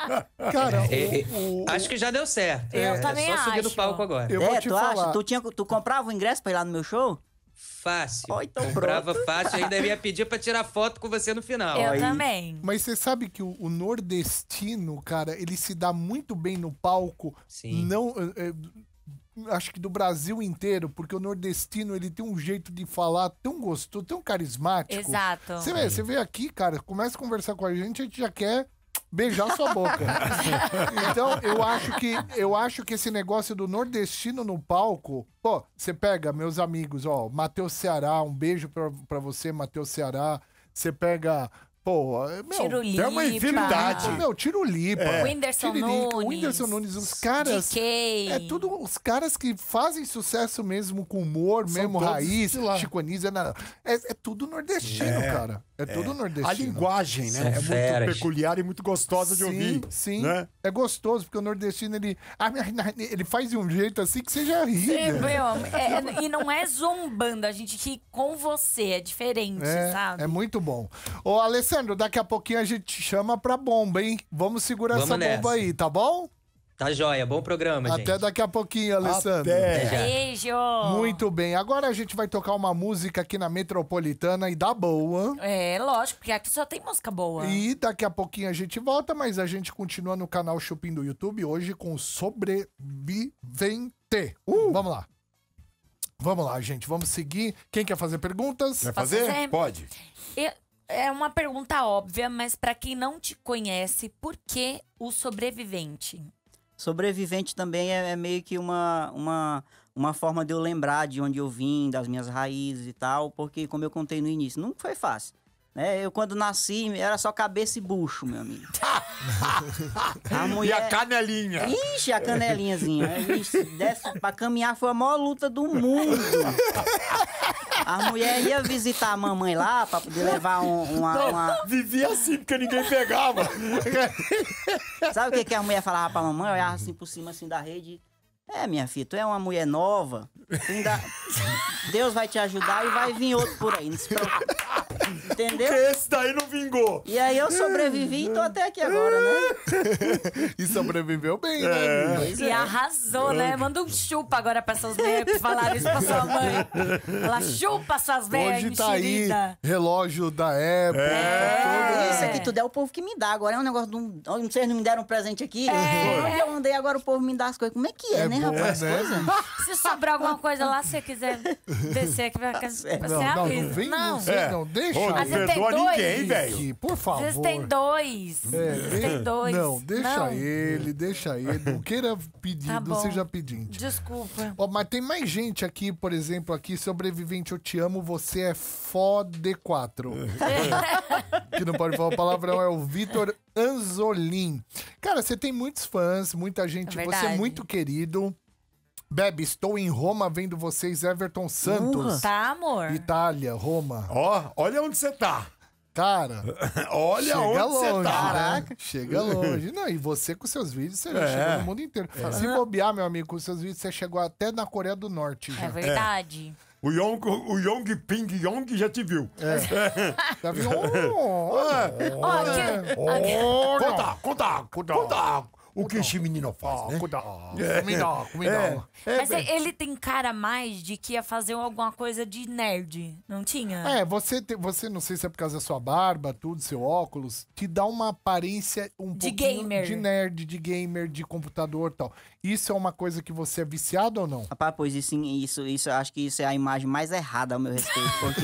S2: Cara, é, é o, o, acho que já deu certo. É, eu é, é também é só acho. subir no palco agora. Eu é, tu falar. acha? Tu, tinha, tu comprava o ingresso pra ir lá no meu show?
S7: Fácil. Oh, então Comprava pronto. fácil, ainda ia pedir pra tirar foto com você no final. Eu aí.
S1: também. Mas você sabe que o, o, nordestino, cara, ele se dá muito bem no palco. Sim. Não, eh, eh, acho que do Brasil inteiro, porque o nordestino ele tem um jeito de falar tão gostoso, tão carismático. Exato. Você vê, você vê aqui, cara, começa a conversar com a gente, a gente já quer beijar sua boca. <laughs> então, eu acho que eu acho que esse negócio do nordestino no palco, pô, você pega meus amigos, ó, Matheus Ceará, um beijo para pra você, Matheus Ceará. Você pega Pô, meu, tiro uma infinidade. Ah, meu, tiro lipa. É. Whindersson Tiririca, Nunes. Whindersson Nunes, os caras. É tudo os caras que fazem sucesso mesmo com humor, São mesmo raiz, Chico é Anísio, é, é, tudo nordestino, é. cara. É, é tudo nordestino. A linguagem, né? é muito
S4: peculiar e muito gostosa de sim, ouvir. Sim, né?
S1: É gostoso, porque o nordestino, ele... Ah, ele faz de um jeito assim que você já ri, né?
S5: é, E não é zombando, a gente ri com você, é diferente, é, sabe?
S1: É muito bom. Ô, Alessandro, Sandro, daqui a pouquinho a gente chama pra bomba, hein? Vamos segurar Vamos essa nessa. bomba aí, tá bom? Tá joia, bom programa, Até gente. Até daqui a pouquinho, Alessandro. Até. Até Beijo! Muito bem, agora a gente vai tocar uma música aqui na Metropolitana e da boa.
S5: É, lógico, porque aqui só tem música boa.
S1: E daqui a pouquinho a gente volta, mas a gente continua no canal Chupim do YouTube hoje com Sobrevivente. Uh. Vamos lá. Vamos lá, gente, vamos seguir. Quem quer fazer perguntas? Quer fazer? fazer? Pode.
S5: Eu... É uma pergunta óbvia, mas para quem não te conhece, por que o sobrevivente?
S2: Sobrevivente também é, é meio que uma, uma, uma forma de eu lembrar de onde eu vim, das minhas raízes e tal, porque, como eu contei no início, nunca foi fácil. É, eu quando nasci, era só cabeça e bucho, meu amigo. <laughs> a mulher... E a
S4: canelinha. Ixi, a canelinhazinha. Né? Ixi,
S2: desse, pra caminhar foi a maior luta do mundo. A mulher ia visitar a mamãe lá pra poder levar um, uma, uma... Vivia assim, porque ninguém pegava. Sabe o que, que a mulher falava pra mamãe? Eu olhava assim por cima assim, da rede é, minha filha, tu é uma mulher nova. Ainda... <laughs> Deus vai te ajudar e vai vir outro por aí. Não se Entendeu? Porque esse daí não vingou. E aí eu sobrevivi e tô até aqui
S1: agora, né? <laughs> e sobreviveu bem, né? É. E é.
S5: arrasou, né? Manda um chupa agora pra essas velhas que falaram isso pra sua
S1: mãe. Ela chupa
S5: essas velhas Hoje tá aí,
S1: relógio da época. É. Tudo. É. Isso
S2: aqui tudo é o povo que me dá. Agora é um negócio de um... Vocês não me deram um presente aqui? É. Eu andei é, agora o povo me dá as coisas. Como é que é, é né? Né, rapaz? É, né? É. Se sobrar alguma coisa lá, se você quiser descer, que vai tá ficar.
S5: Você não, Não, não vem não. é.
S1: não, deixa. não perdoa ninguém, velho. Por favor. Vocês têm
S5: dois. É, Vocês têm dois. Não, deixa não.
S1: ele, deixa ele. Não queira pedido, tá seja pedinte. Desculpa. mas tem mais gente aqui, por exemplo, aqui, sobrevivente, eu te amo, você é foda 4 <laughs> Que não pode falar palavrão, é o Vitor Anzolin, Cara, você tem muitos fãs, muita gente. É você é muito querido. Bebe, estou em Roma vendo vocês, Everton Santos. Uh, tá, amor. Itália, Roma. Ó, oh, olha onde você tá. Cara, <laughs> olha chega onde longe, você tá. Né? Chega longe.
S4: Não, e você com seus vídeos, você é. já chegou no mundo inteiro. É. Se
S1: bobear, meu amigo, com seus vídeos, você chegou até na Coreia do Norte. É já. É verdade.
S4: É. O Yong, o Yong Ping Yong já te viu. É. <laughs> Já viu? É. Conta, conta, conta o que então. esse menino faz, ah, né? Cuidado, ah, comida. É, é, é. Mas
S5: ele tem cara mais de que ia fazer alguma coisa de nerd, não tinha? É,
S1: você, te, você não sei se é por causa da sua barba, tudo, seu óculos, te dá uma aparência um de gamer. de nerd, de gamer, de computador tal. Isso é uma coisa que você é
S2: viciado ou não? Rapaz, pois isso, isso, isso acho que isso é a imagem mais errada ao meu respeito, porque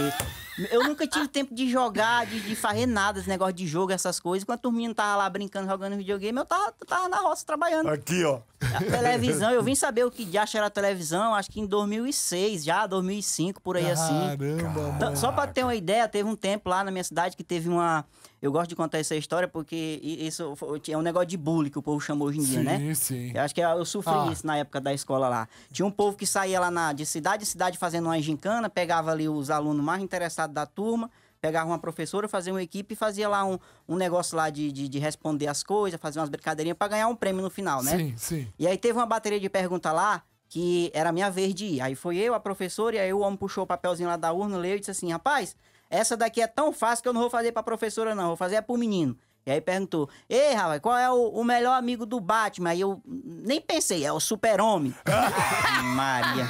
S2: eu nunca tive tempo de jogar, de, de fazer nada, esse negócio de jogo, essas coisas. Quando a turminha tava lá brincando, jogando videogame, eu tava, tava na roça trabalhando.
S4: Aqui, ó. A televisão,
S2: eu vim saber o que de acha era televisão, acho que em 2006, já 2005, por aí Caramba, assim. Caramba! Então, só para ter uma ideia, teve um tempo lá na minha cidade que teve uma. Eu gosto de contar essa história porque isso é um negócio de bullying que o povo chamou hoje em dia, sim, né? Sim, sim. acho que é, eu sofri ah. isso na época da escola lá. Tinha um povo que saía lá na, de cidade em cidade fazendo uma gincana, pegava ali os alunos mais interessados da turma pegava uma professora, fazia uma equipe e fazia lá um, um negócio lá de, de, de responder as coisas, fazer umas brincadeirinhas para ganhar um prêmio no final, né? Sim, sim. E aí teve uma bateria de pergunta lá que era minha vez de ir. Aí foi eu, a professora, e aí o homem puxou o papelzinho lá da urna, leu e disse assim: rapaz, essa daqui é tão fácil que eu não vou fazer pra professora, não, vou fazer é pro menino. E aí perguntou: Ei, rapaz, qual é o, o, melhor amigo do Batman? Aí eu nem pensei, é o super-homem.
S1: <laughs> Maria.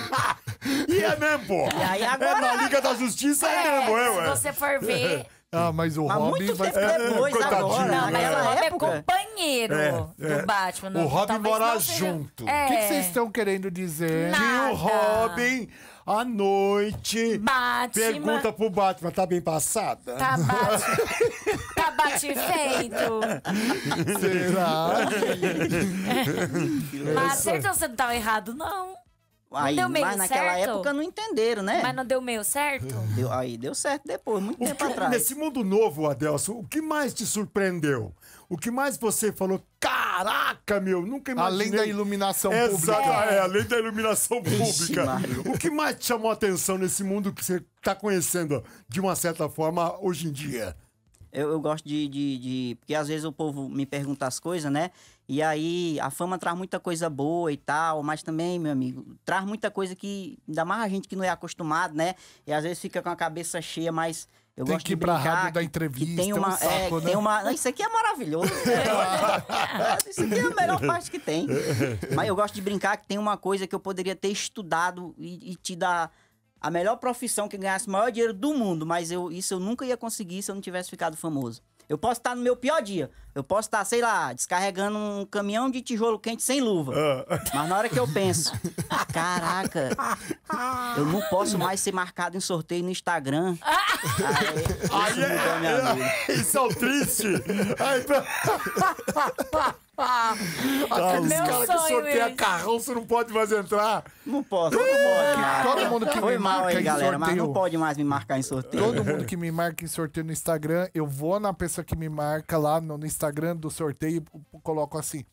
S1: E é mesmo, pô. E
S5: aí é, agora... É na
S2: Liga da Justiça,
S6: é, é mesmo,
S5: é, ué. Se você for ver...
S1: É. Ah, mas o mas Robin vai ficar depois, né? é, agora. Não, mas é. o Robin é companheiro é, do é. Batman. Não, o Robin mora seja... junto. O que, que vocês
S4: estão querendo dizer? Nada. Que o Robin à noite. Batman. Pergunta pro Batman, tá bem passada? Tá, bate...
S6: <laughs> tá feito. Será? Mas certeza
S5: você não tava tá errado, não.
S4: Aí, deu meio mas naquela certo? época
S5: não entenderam, né? Mas não deu meio certo?
S4: Hum. Deu, aí deu certo depois, muito o tempo que, atrás. Nesse mundo novo, Adelson, o que mais te surpreendeu? O que mais você falou? Caraca, meu, nunca imaginei. Além da iluminação pública. É. é, além da iluminação pública. Ixi, o que mais te chamou a atenção nesse mundo que você está conhecendo, de uma certa forma, hoje em dia?
S2: Eu, eu gosto de, de, de, Porque às vezes o povo me pergunta as coisas, né? E aí, a fama traz muita coisa boa e tal, mas também, meu amigo, traz muita coisa que, ainda mais a gente que não é acostumado, né? E às vezes fica com a cabeça cheia, mas eu tem gosto que ir brincar, rádio entrevista, tem é uma, um é, saco, é, né? tem uma, não, isso aqui é maravilhoso. <laughs> Né? isso aqui é a melhor parte que tem. Mas eu gosto de brincar que tem uma coisa que eu poderia ter estudado e, e te dar a melhor profissão que ganhasse o maior dinheiro do mundo, mas eu, isso eu nunca ia conseguir se eu não tivesse ficado famoso. Eu posso estar no meu pior dia. Eu posso estar, sei lá, descarregando um caminhão de tijolo quente sem luva. Ah. Mas na hora que eu penso, caraca, eu não posso mais ser marcado em sorteio no Instagram.
S4: Aí, isso é, isso é o triste. Aí, <laughs> Ah, aqueles Meu caras que sonho sorteia carrão, você não pode mais entrar. Não posso, não pode. Todo mundo que Foi me mal marca aí, em galera, sorteio.
S2: mas não pode mais me marcar
S1: em sorteio. Todo mundo que me marca em sorteio no Instagram, eu vou na pessoa que me marca lá no, no Instagram do sorteio e coloco assim: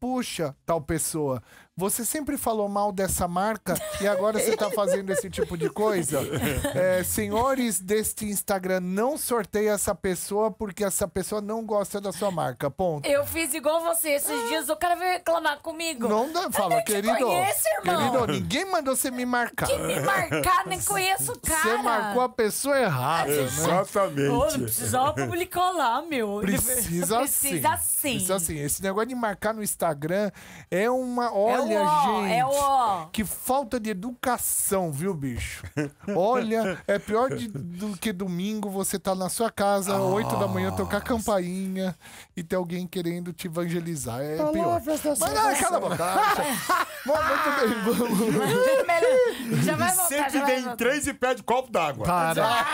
S1: puxa, tal pessoa. Você sempre falou mal dessa marca e agora você está fazendo esse tipo de coisa? <laughs> É, senhores deste Instagram, não sorteia essa pessoa porque essa pessoa não gosta da sua marca. Ponto.
S5: Eu fiz igual você. Esses ah. dias o cara veio reclamar comigo. Não dá, fala, querido. Conheço, irmão. Querido,
S1: ninguém mandou você me marcar. Que me marcar, nem conheço o cara. Você marcou a pessoa errada. Né? Exatamente. Pô, não precisava publicar lá, meu. Precisa, <laughs> precisa sim. Precisa sim. Precisa sim. Esse negócio de marcar no Instagram é uma. é Olha, é o, gente. É o... Que falta de educação, viu, bicho? Olha, é pior de, do que domingo você tá na sua casa, oh. Ah. 8 da manhã, tocar campainha e ter alguém querendo te evangelizar. É pior. Mas não, cala a boca. <laughs> Bom, muito bem, ah. vamos.
S5: Já vai voltar, Sempre já vem voltar.
S1: três e pede copo d'água. Para.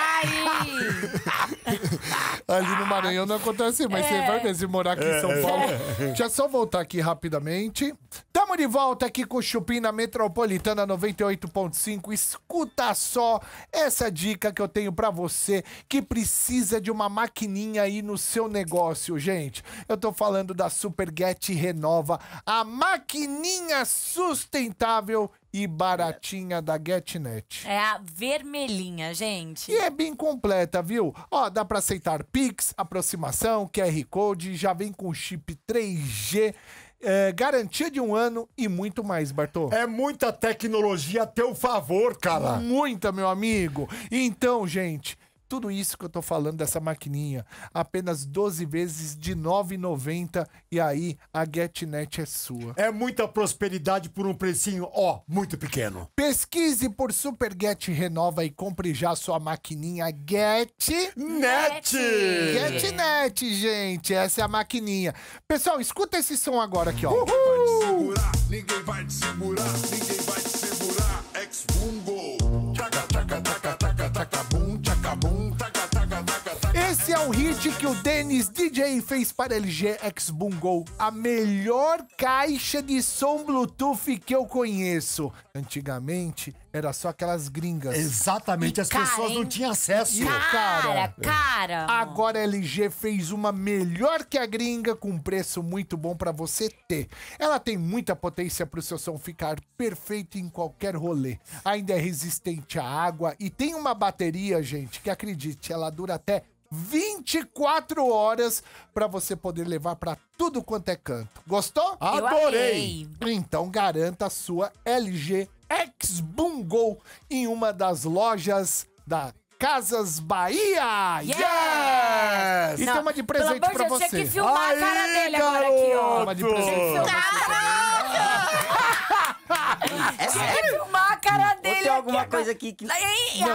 S1: Ali no Maranhão não acontece, mas é. você vai ver se morar aqui em São é. Paulo. É. Deixa eu só voltar aqui rapidamente. Tamo de volta volta aqui com o Chupim na Metropolitana 98.5. Escuta só essa dica que eu tenho para você que precisa de uma maquininha aí no seu negócio, gente. Eu tô falando da Superget Renova, a maquininha sustentável e baratinha da GetNet.
S5: É a vermelhinha, gente.
S1: E é bem completa, viu? Ó, dá para aceitar Pix, aproximação, QR Code, já vem com chip 3G é, garantia de um ano e muito mais, Bartô. É muita tecnologia a teu favor, cara. Muita, meu amigo. Então, gente, tudo isso que eu estou falando dessa maquininha, apenas 12 vezes de 9,90 e aí a GetNet é sua. É muita prosperidade por um precinho, ó,
S4: muito pequeno.
S1: Pesquise por Super Get Renova e compre já sua maquininha GetNet. GetNet, gente, essa é a maquininha. Pessoal, escuta esse som agora aqui, ó. Uhul!
S4: Ninguém vai te segurar, ninguém vai te segurar, ninguém vai te segurar.
S1: que o Denis DJ fez para LG X-Boom Go, a melhor caixa de som Bluetooth que eu conheço. Antigamente era só aquelas gringas. Exatamente, e as cara, pessoas hein? não tinham acesso. E cara, cara,
S5: cara.
S1: Agora a LG fez uma melhor que a gringa com um preço muito bom para você ter. Ela tem muita potência para o seu som ficar perfeito em qualquer rolê. Ainda é resistente à água e tem uma bateria, gente, que acredite, ela dura até 24 horas para você poder levar para tudo quanto é canto. Gostou? Eu Adorei! Amei. Então garanta a sua LG X-Bungo em uma das lojas da Casas Bahia! Yes! yes! E Não, tem uma de presente pra você. Tinha que filmar Aí, a cara dele
S4: garoto. agora aqui, ó. Tem uma de presente
S1: pra você.
S5: É sério? filmar a cara dele. Ou tem alguma
S4: aqui, coisa aqui
S1: que. não,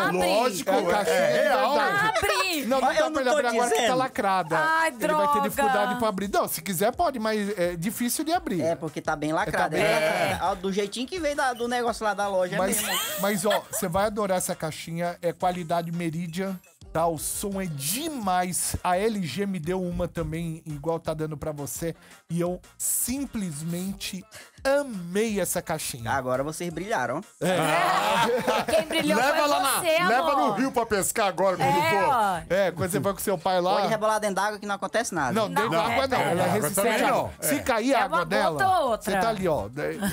S5: abre. lógico, é, é, real. Abre!
S1: Não, não dá pra ele abrir agora que tá lacrada. Ai, ele droga. vai ter dificuldade pra abrir. Não, se quiser pode, mas é difícil de abrir. É, porque tá bem lacrada. É, tá bem é. lacrada. Do jeitinho que veio da, do negócio lá da loja é mas, mesmo. Mas, ó, você vai adorar essa caixinha. É qualidade Meridian. O som é demais. A LG me deu uma também, igual tá dando para você, e eu simplesmente amei essa caixinha. Agora vocês brilharam. É. é.
S4: <laughs> Quem brilhou leva foi lá você, na, Leva no rio
S1: pra pescar agora, quando é,
S6: for. Ó.
S2: É, quando você vai com seu pai lá... Pode
S1: rebolar dentro d'água que não
S2: acontece nada. Não, dentro d'água não. Ela é resistente.
S1: Não. Se é. cair a é água dela, você tá ali, ó,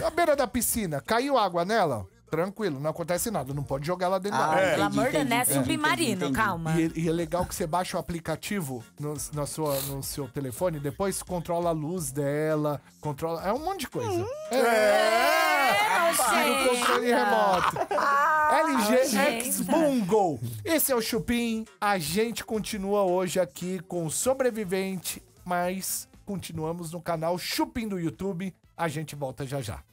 S1: A beira da piscina. Caiu água nela, Tranquilo, não acontece nada, não pode jogar lá dentro ah, da água. É, pelo amor de Deus, é submarino, calma. E, e, é legal que você baixa o aplicativo no, na sua, no seu telefone, depois controla a luz dela, controla. É um monte de coisa. Hum, é!
S6: é, é o controle remoto. Ah, LG X
S1: Bungle Esse é o Chupim. A gente continua hoje aqui com Sobrevivente, mas continuamos no canal Chupim do YouTube. A gente volta já já.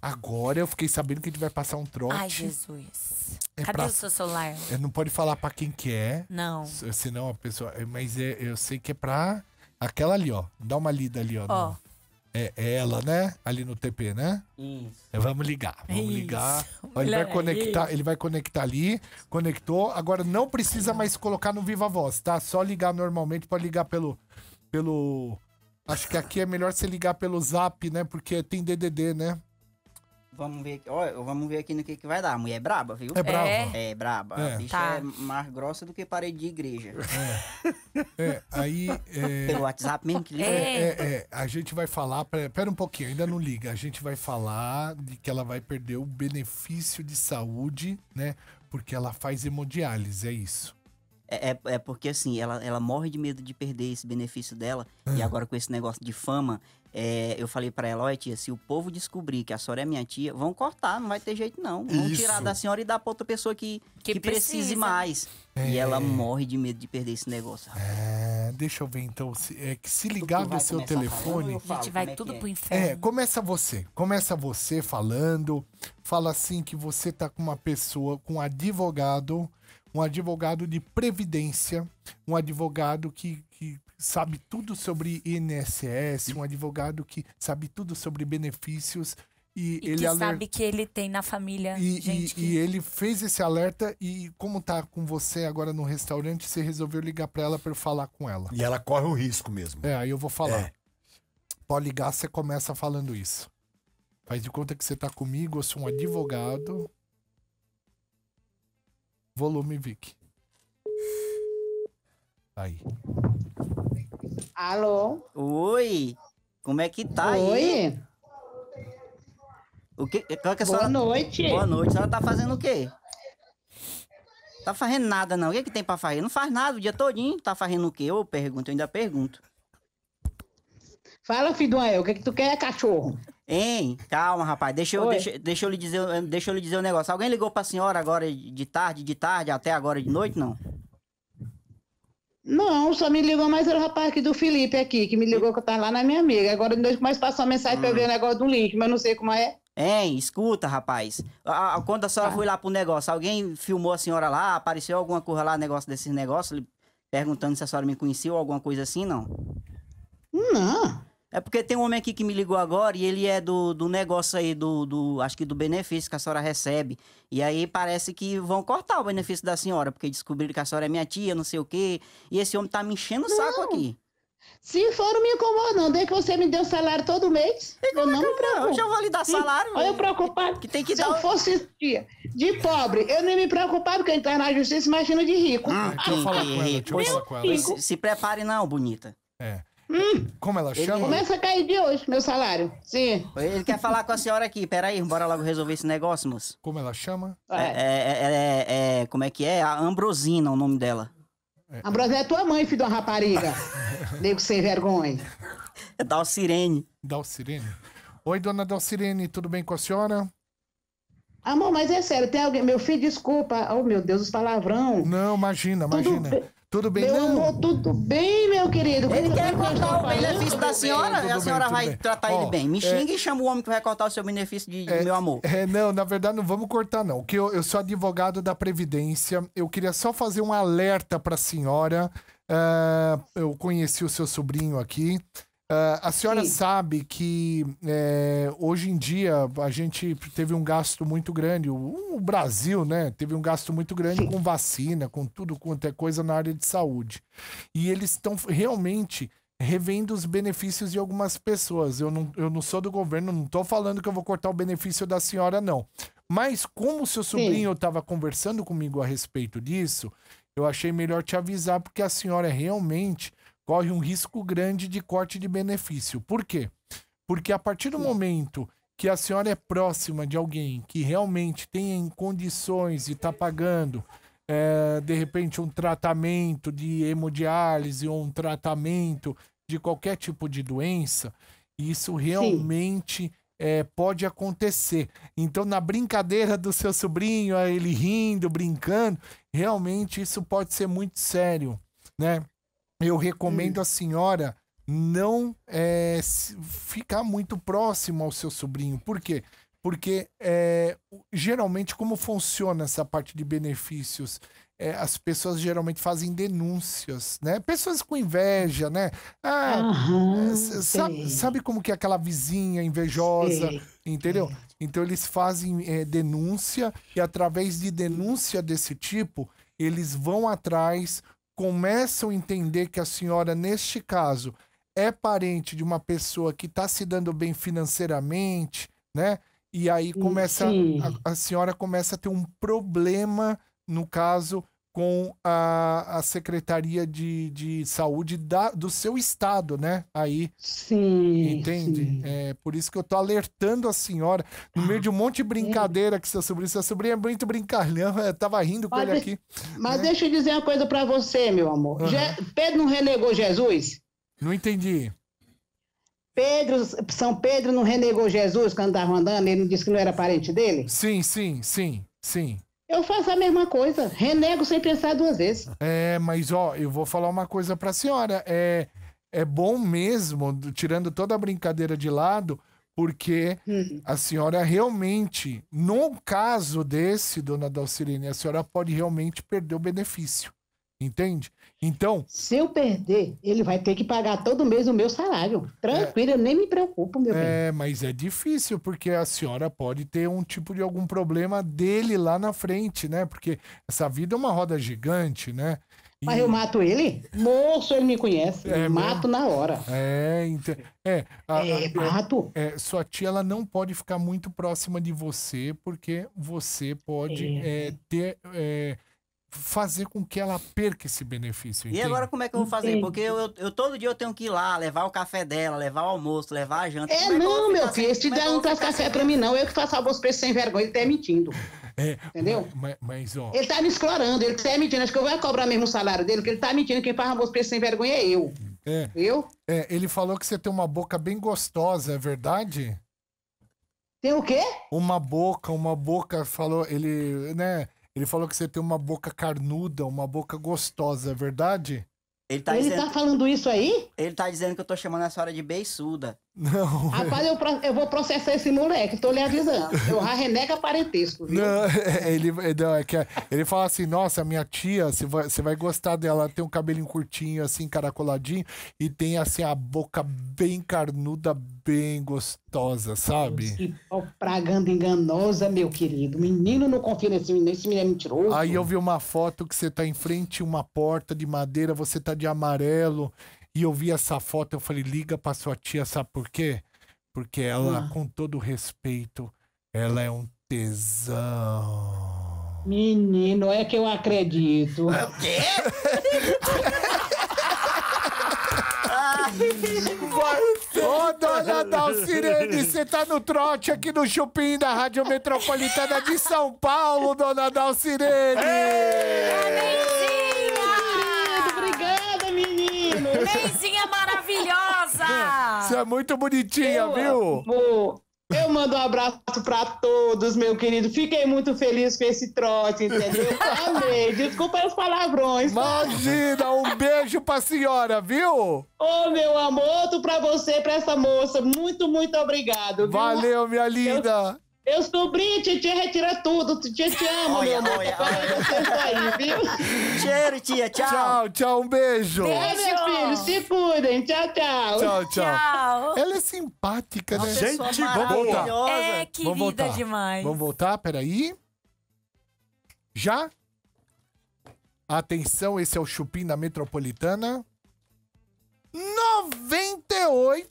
S1: Agora eu fiquei sabendo que a gente vai passar um trote. Ai,
S5: Jesus. É Cadê pra... o seu celular?
S1: É, não pode falar pra quem que é. Não. Senão a pessoa. Eh, mas é, eu sei que é pra aquela ali, ó. Dá uma lida ali, ó. No... É, é, ela, né? Ali no TP, né? Isso. É, vamos ligar, vamos Isso. ligar. <laughs> Ó, ele vai conectar, ele vai conectar ali. Conectou. Agora não precisa mais colocar no Viva Voz, tá? Só ligar normalmente, pode ligar pelo pelo Acho que aqui é melhor você ligar pelo Zap, né? Porque tem DDD, né?
S2: Vamos ver aqui. vamos ver aqui no que, que vai dar. A mulher é braba, viu? É braba. É, é braba. É. A bicha tá. é mais grossa do que parede de igreja.
S1: É. é aí. É... Pelo WhatsApp mesmo que liga. É, é. é, é. a gente vai falar. Pera um pouquinho, ainda não liga. A gente vai falar de que ela vai perder o benefício de saúde, né? Porque ela faz hemodiálise, é
S2: isso. É, é, é, porque assim, ela, ela morre de medo de perder esse benefício dela. Uhum. E hum. agora com esse negócio de fama, é, eu falei para ela, olha tia, se o povo descobrir que a senhora é minha tia, vão cortar, não vai ter jeito não. Vão Isso. tirar da senhora e dar pra outra pessoa que, que, que precise precisa. mais.
S1: E é. ela morre de medo de perder esse negócio. É, deixa eu ver então, se, é que se ligar no seu telefone... A, falo, a gente vai é tudo é. pro inferno. É, começa você, começa você falando, fala assim que você tá com uma pessoa, com um advogado um advogado de previdência, um advogado que, que sabe tudo sobre INSS, um advogado que sabe tudo sobre benefícios. E, e ele que sabe
S5: que ele tem na família. E, gente e,
S1: que... e ele fez esse alerta e, como tá com você agora no restaurante, você resolveu ligar para ela para falar com ela.
S4: E ela corre o risco mesmo. É,
S1: aí eu vou falar. É. Pode ligar, você começa falando isso. Faz de conta que você tá comigo, eu sou um advogado, Volume, Vic. Aí.
S3: Alô?
S2: Oi! Como é que tá Oi? aí? Oi! O que, qual é que a Boa senhora... noite! Boa noite. A senhora tá fazendo o quê? Tá fazendo nada, não. O que, é que tem pra fazer? Não faz nada o dia todinho. Tá fazendo o quê? Eu pergunto, eu ainda pergunto. Fala, filho do Ael, o que, é que tu quer, cachorro? Hein? Calma, rapaz. Deixa eu, deixa, deixa, eu lhe dizer, deixa eu lhe dizer um negócio. Alguém ligou pra senhora agora de tarde, de tarde, até agora de noite, não?
S3: Não, só me ligou mais o rapaz aqui do Felipe aqui, que me ligou que eu tava lá na minha amiga. Agora de noite mais passou uma mensagem hum. pra eu ver hum. o negócio do link, mas não sei como é. Hein, escuta,
S2: rapaz. A, a, quando a senhora ah. foi lá pro negócio, alguém filmou a senhora lá? Apareceu alguma coisa lá, negócio desses negócios? Perguntando se a senhora me conheceu ou alguma coisa assim, não? Não. É porque tem um homem aqui que me ligou agora e ele é do, do negócio aí, do, do acho que do benefício que a senhora recebe. E aí parece que vão cortar o benefício da senhora, porque descobriram que a senhora é minha tia, não sei o quê. E esse homem tá me enchendo o saco aqui.
S3: Se for, me incomodando. Desde que você me deu salário todo mês, eu é não me preocupo. Eu já vou lhe dar salário. Olha eu né? preocupado. Que tem que Se dar... eu fosse tia de pobre, eu nem me preocupava, porque entrar na justiça imagina de rico. Ah, ah deixa
S2: eu falar com ela, Se, se prepare não, bonita. É. Hum, Como ela chama? Começa
S3: a cair de hoje, meu salário. Sim.
S2: Ele quer falar com a senhora aqui. Peraí, bora logo resolver esse negócio, moço. Como ela chama? É é, é, é, é, é como é que é? A Ambrosina,
S1: o nome dela.
S3: É. Ambrosina é tua mãe, filho de uma rapariga. <laughs> Nego sem vergonha.
S1: É Dalcirene. Dalcirene? Oi, dona Dalcirene, tudo bem com a senhora?
S3: Amor, mas é sério, tem alguém. Meu filho, desculpa. Oh, meu Deus, os palavrão. Não, imagina, imagina. Tudo bem, meu não? Amor, tudo bem, meu querido. Ele quer tá cortar
S1: o benefício da senhora bem, a senhora bem, vai bem.
S2: tratar Ó, ele bem. Me é xinga é... e chama o homem que vai cortar o seu benefício de, é...
S1: meu amor. É, não, na verdade não vamos cortar, não. Que eu, eu sou advogado da Previdência. Eu queria só fazer um alerta para a senhora. Uh, eu conheci o seu sobrinho aqui. Uh, a senhora Sim. sabe que é, hoje em dia a gente teve um gasto muito grande, o, o Brasil, né, teve um gasto muito grande Sim. com vacina, com tudo quanto é coisa na área de saúde. E eles estão realmente revendo os benefícios de algumas pessoas. Eu não, eu não sou do governo, não estou falando que eu vou cortar o benefício da senhora, não. Mas como o seu sobrinho estava conversando comigo a respeito disso, eu achei melhor te avisar, porque a senhora é realmente corre um risco grande de corte de benefício. Por quê? Porque a partir do momento que a senhora é próxima de alguém que realmente tem condições de estar tá pagando, é, de repente, um tratamento de hemodiálise ou um tratamento de qualquer tipo de doença, isso realmente É, pode acontecer. Então, na brincadeira do seu sobrinho, ele rindo, brincando, realmente isso pode ser muito sério, né? eu recomendo hum. a senhora não é, ficar muito próximo ao seu sobrinho. Por quê? Porque é, geralmente, como funciona essa parte de benefícios? É, as pessoas geralmente fazem denúncias, né? Pessoas com inveja, né? Ah, uhum, sabe, sabe, como que é aquela vizinha invejosa, sei. entendeu? Então eles fazem denúncia e através de denúncia desse tipo, eles vão atrás começam a entender que a senhora, neste caso, é parente de uma pessoa que está se dando bem financeiramente, né? E aí começa a, a, senhora começa a ter um problema, no caso, com a, a Secretaria de, de Saúde da, do seu estado, né? Aí. Sim. Entende? Sim. É por isso que eu tô alertando a senhora, no meio de um monte de ah, é. brincadeira que seu sobrinho, seu sobrinho é muito brincalhão, <laughs> eu tava rindo com ele aqui. Mas né? deixa eu dizer
S3: uma coisa para você, meu amor. Uhum. Je, Pedro não renegou Jesus? Não entendi. Pedro, São Pedro não renegou Jesus quando tava andando, ele não disse que não era parente dele?
S1: Sim, sim, sim, sim.
S3: Eu faço a mesma coisa, renego sem pensar duas vezes.
S1: É, mas ó, eu vou falar uma coisa pra senhora. É, é bom mesmo, tirando toda a brincadeira de lado, porque uhum. a senhora realmente, num caso desse, dona Dalcirene, a senhora pode realmente perder o benefício.
S3: Entende? Então. Se eu perder, ele vai ter que pagar todo mês o meu salário. Tranquilo, é, eu nem me preocupo, meu é, bem.
S1: É, mas é difícil, porque a senhora pode ter um tipo de algum problema dele lá na frente, né? Porque essa vida é uma roda gigante, né? E... Mas eu mato ele?
S3: Moço, ele me conhece. É, né? mato na hora.
S1: É, então. É, a, é, é mato. É, sua tia ela não pode ficar muito próxima de você, porque você pode é, ter é, fazer com que ela perca esse benefício.
S2: Entende? E agora como é que eu vou fazer? Porque eu, eu, eu, todo dia eu tenho que ir lá, levar o café dela, levar o almoço, levar a janta. É, é não, meu filho, se der um
S3: café pra para mim, não, eu que faço almoço pra esse sem vergonha, ele tá mentindo. <laughs>
S1: É, Entendeu? Mas, mas, ó. Ele
S3: tá me explorando, ele tá mentindo. Acho que eu vou cobrar mesmo o salário dele, porque ele tá mentindo. Quem faz almoço pra sem vergonha é eu. É. Eu? É, ele falou que
S1: você tem uma boca bem gostosa, é verdade? Tem o quê? Uma boca, uma boca, falou, ele, né? Ele falou que você tem uma boca carnuda, uma boca gostosa, é verdade? Ele
S2: tá, ele dizendo... tá falando isso aí? Ele tá dizendo que eu tô chamando essa hora
S1: de beiçuda. Não. Rapaz,
S3: eu, eu, vou processar esse moleque, tô lhe avisando. Eu já renega parentesco, viu?
S1: Não, <laughs> ele, não, é que, ele fala assim: nossa, minha tia, você vai, você vai gostar dela. tem um cabelinho curtinho, assim, caracoladinho, e tem, assim, a boca bem carnuda, bem gostosa, sabe? Que
S3: propaganda enganosa, meu querido. Menino não confia nesse menino, esse menino é mentiroso.
S1: Aí eu vi uma foto que você tá em frente a uma porta de madeira, você tá de amarelo e eu vi essa foto, eu falei, liga pra sua tia, sabe por quê? Porque ela, ah. com todo respeito, ela é um
S3: tesão. Menino, é que eu acredito. É o quê?
S1: Ô, dona Dalcirene, você tá no trote aqui no Chupim da Rádio Metropolitana de São Paulo, dona Dalcirene! é.
S5: Leizinha maravilhosa!
S1: Você é muito bonitinha, eu, viu?
S3: eu mando um abraço pra todos, meu querido. Fiquei muito feliz com esse trote, entendeu? <laughs> Amei. Desculpa os palavrões. Tá? Imagina, um beijo pra senhora, viu? Ô, meu amor, tudo pra você, pra essa moça. Muito, muito obrigado. Viu? Valeu, minha linda. Eu... Eu sobrinho, tia, retira tudo. Tia, te amo olha, meu amor. Então,
S6: é tá aí, viu?
S3: Cheiro,
S1: tia. Tchau. Tchau, tchau. Um beijo. Beijo, meu
S3: filho. Se cuidem. Tchau, tchau. Tchau, tchau.
S1: Ela é simpática, né? Uma né? Gente, vamos voltar. É querida vamos voltar. demais. Vamos voltar, peraí. Já? Atenção, esse é o Chupim da Metropolitana. 98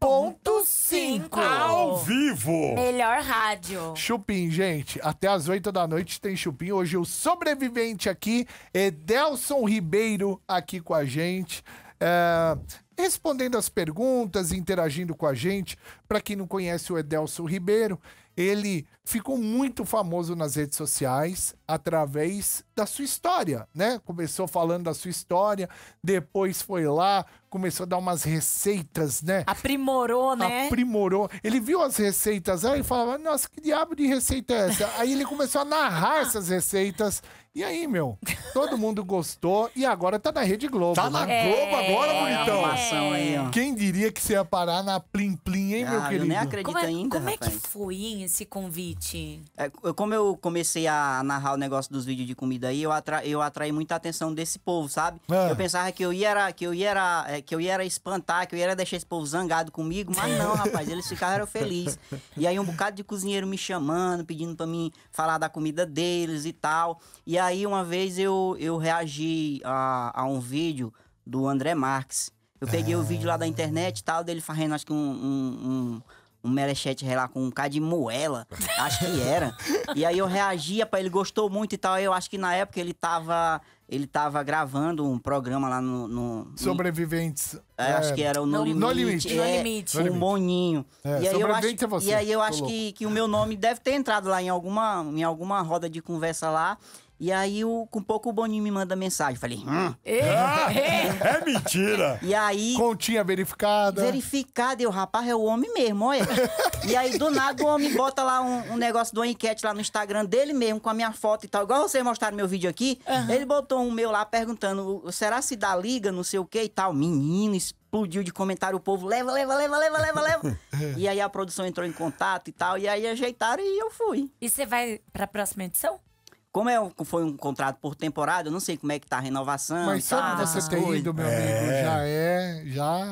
S1: 101,5. Ao vivo! Melhor rádio. Chupim, gente. Até as 8 da noite tem Chupim. Hoje o sobrevivente aqui, Edelson Ribeiro, aqui com a gente. É, respondendo as perguntas, interagindo com a gente. Para quem não conhece o Edelson Ribeiro, ele ficou muito famoso nas redes sociais através da sua história, né? Começou falando da sua história, depois foi lá, começou a dar umas receitas, né? Aprimorou, né? Aprimorou. Ele viu as receitas aí e falava: "Nossa, que diabo de receita é essa?". aí ele começou a narrar essas receitas e aí, meu? Todo mundo gostou e agora tá na Rede Globo. Tá na né? Globo é, agora, é bonitão. É. Aí, ó. Quem diria que você ia parar na Plim Plim, hein, ah, meu querido? Eu nem acredito como é,
S5: ainda. Como rapaz. é que foi esse convite?
S2: É, como eu comecei a narrar o negócio dos vídeos de comida aí, eu, atra eu atraí muita atenção desse povo, sabe? Ah. Eu pensava que eu ia era, que eu ia era, é, que eu ia era espantar, que eu ia era deixar esse povo zangado comigo, mas não, <laughs> rapaz, eles ficaram felizes. E aí um bocado de cozinheiro me chamando, pedindo para mim falar da comida deles e tal. E aí, aí uma vez eu, eu reagi a, a um vídeo do André Marques. Eu peguei ah. o vídeo lá da internet e tal, dele fazendo acho que um, um, um um merechete lá com um K de moela, <laughs> acho que era. e aí eu reagia para ele gostou muito e tal. Eu acho que na época ele tava ele tava gravando um programa lá no, no Sobreviventes. É, acho é. que era o No, no Limite. No Limite. É, no limite. O Boninho. É, e, aí eu acho, é você. e aí eu acho que, que o meu nome deve ter entrado lá em alguma, em alguma roda de conversa lá. E aí, o, com pouco, o Boninho me manda mensagem. Falei, hum. <laughs>
S4: Ah, é mentira! E
S2: aí. Continha verificada. Verificada, eu, rapaz, é o homem mesmo, olha. e aí, do nada, o homem bota lá um, um, negócio de uma enquete lá no Instagram dele mesmo, com a minha foto e tal. Igual vocês mostraram meu vídeo aqui. Uhum. Ele botou um meu lá perguntando: será se dá liga, não sei o que e tal. Menino, explodiu de comentário o povo, leva, leva, leva, leva, leva, leva. <laughs> e aí a produção entrou em contato e tal, e aí ajeitaram e eu fui. E você vai pra próxima edição? Como é, foi um contrato por temporada, eu não sei como é que tá a renovação. Mas tá, sabe você ter ido, meu é. amigo? Já é,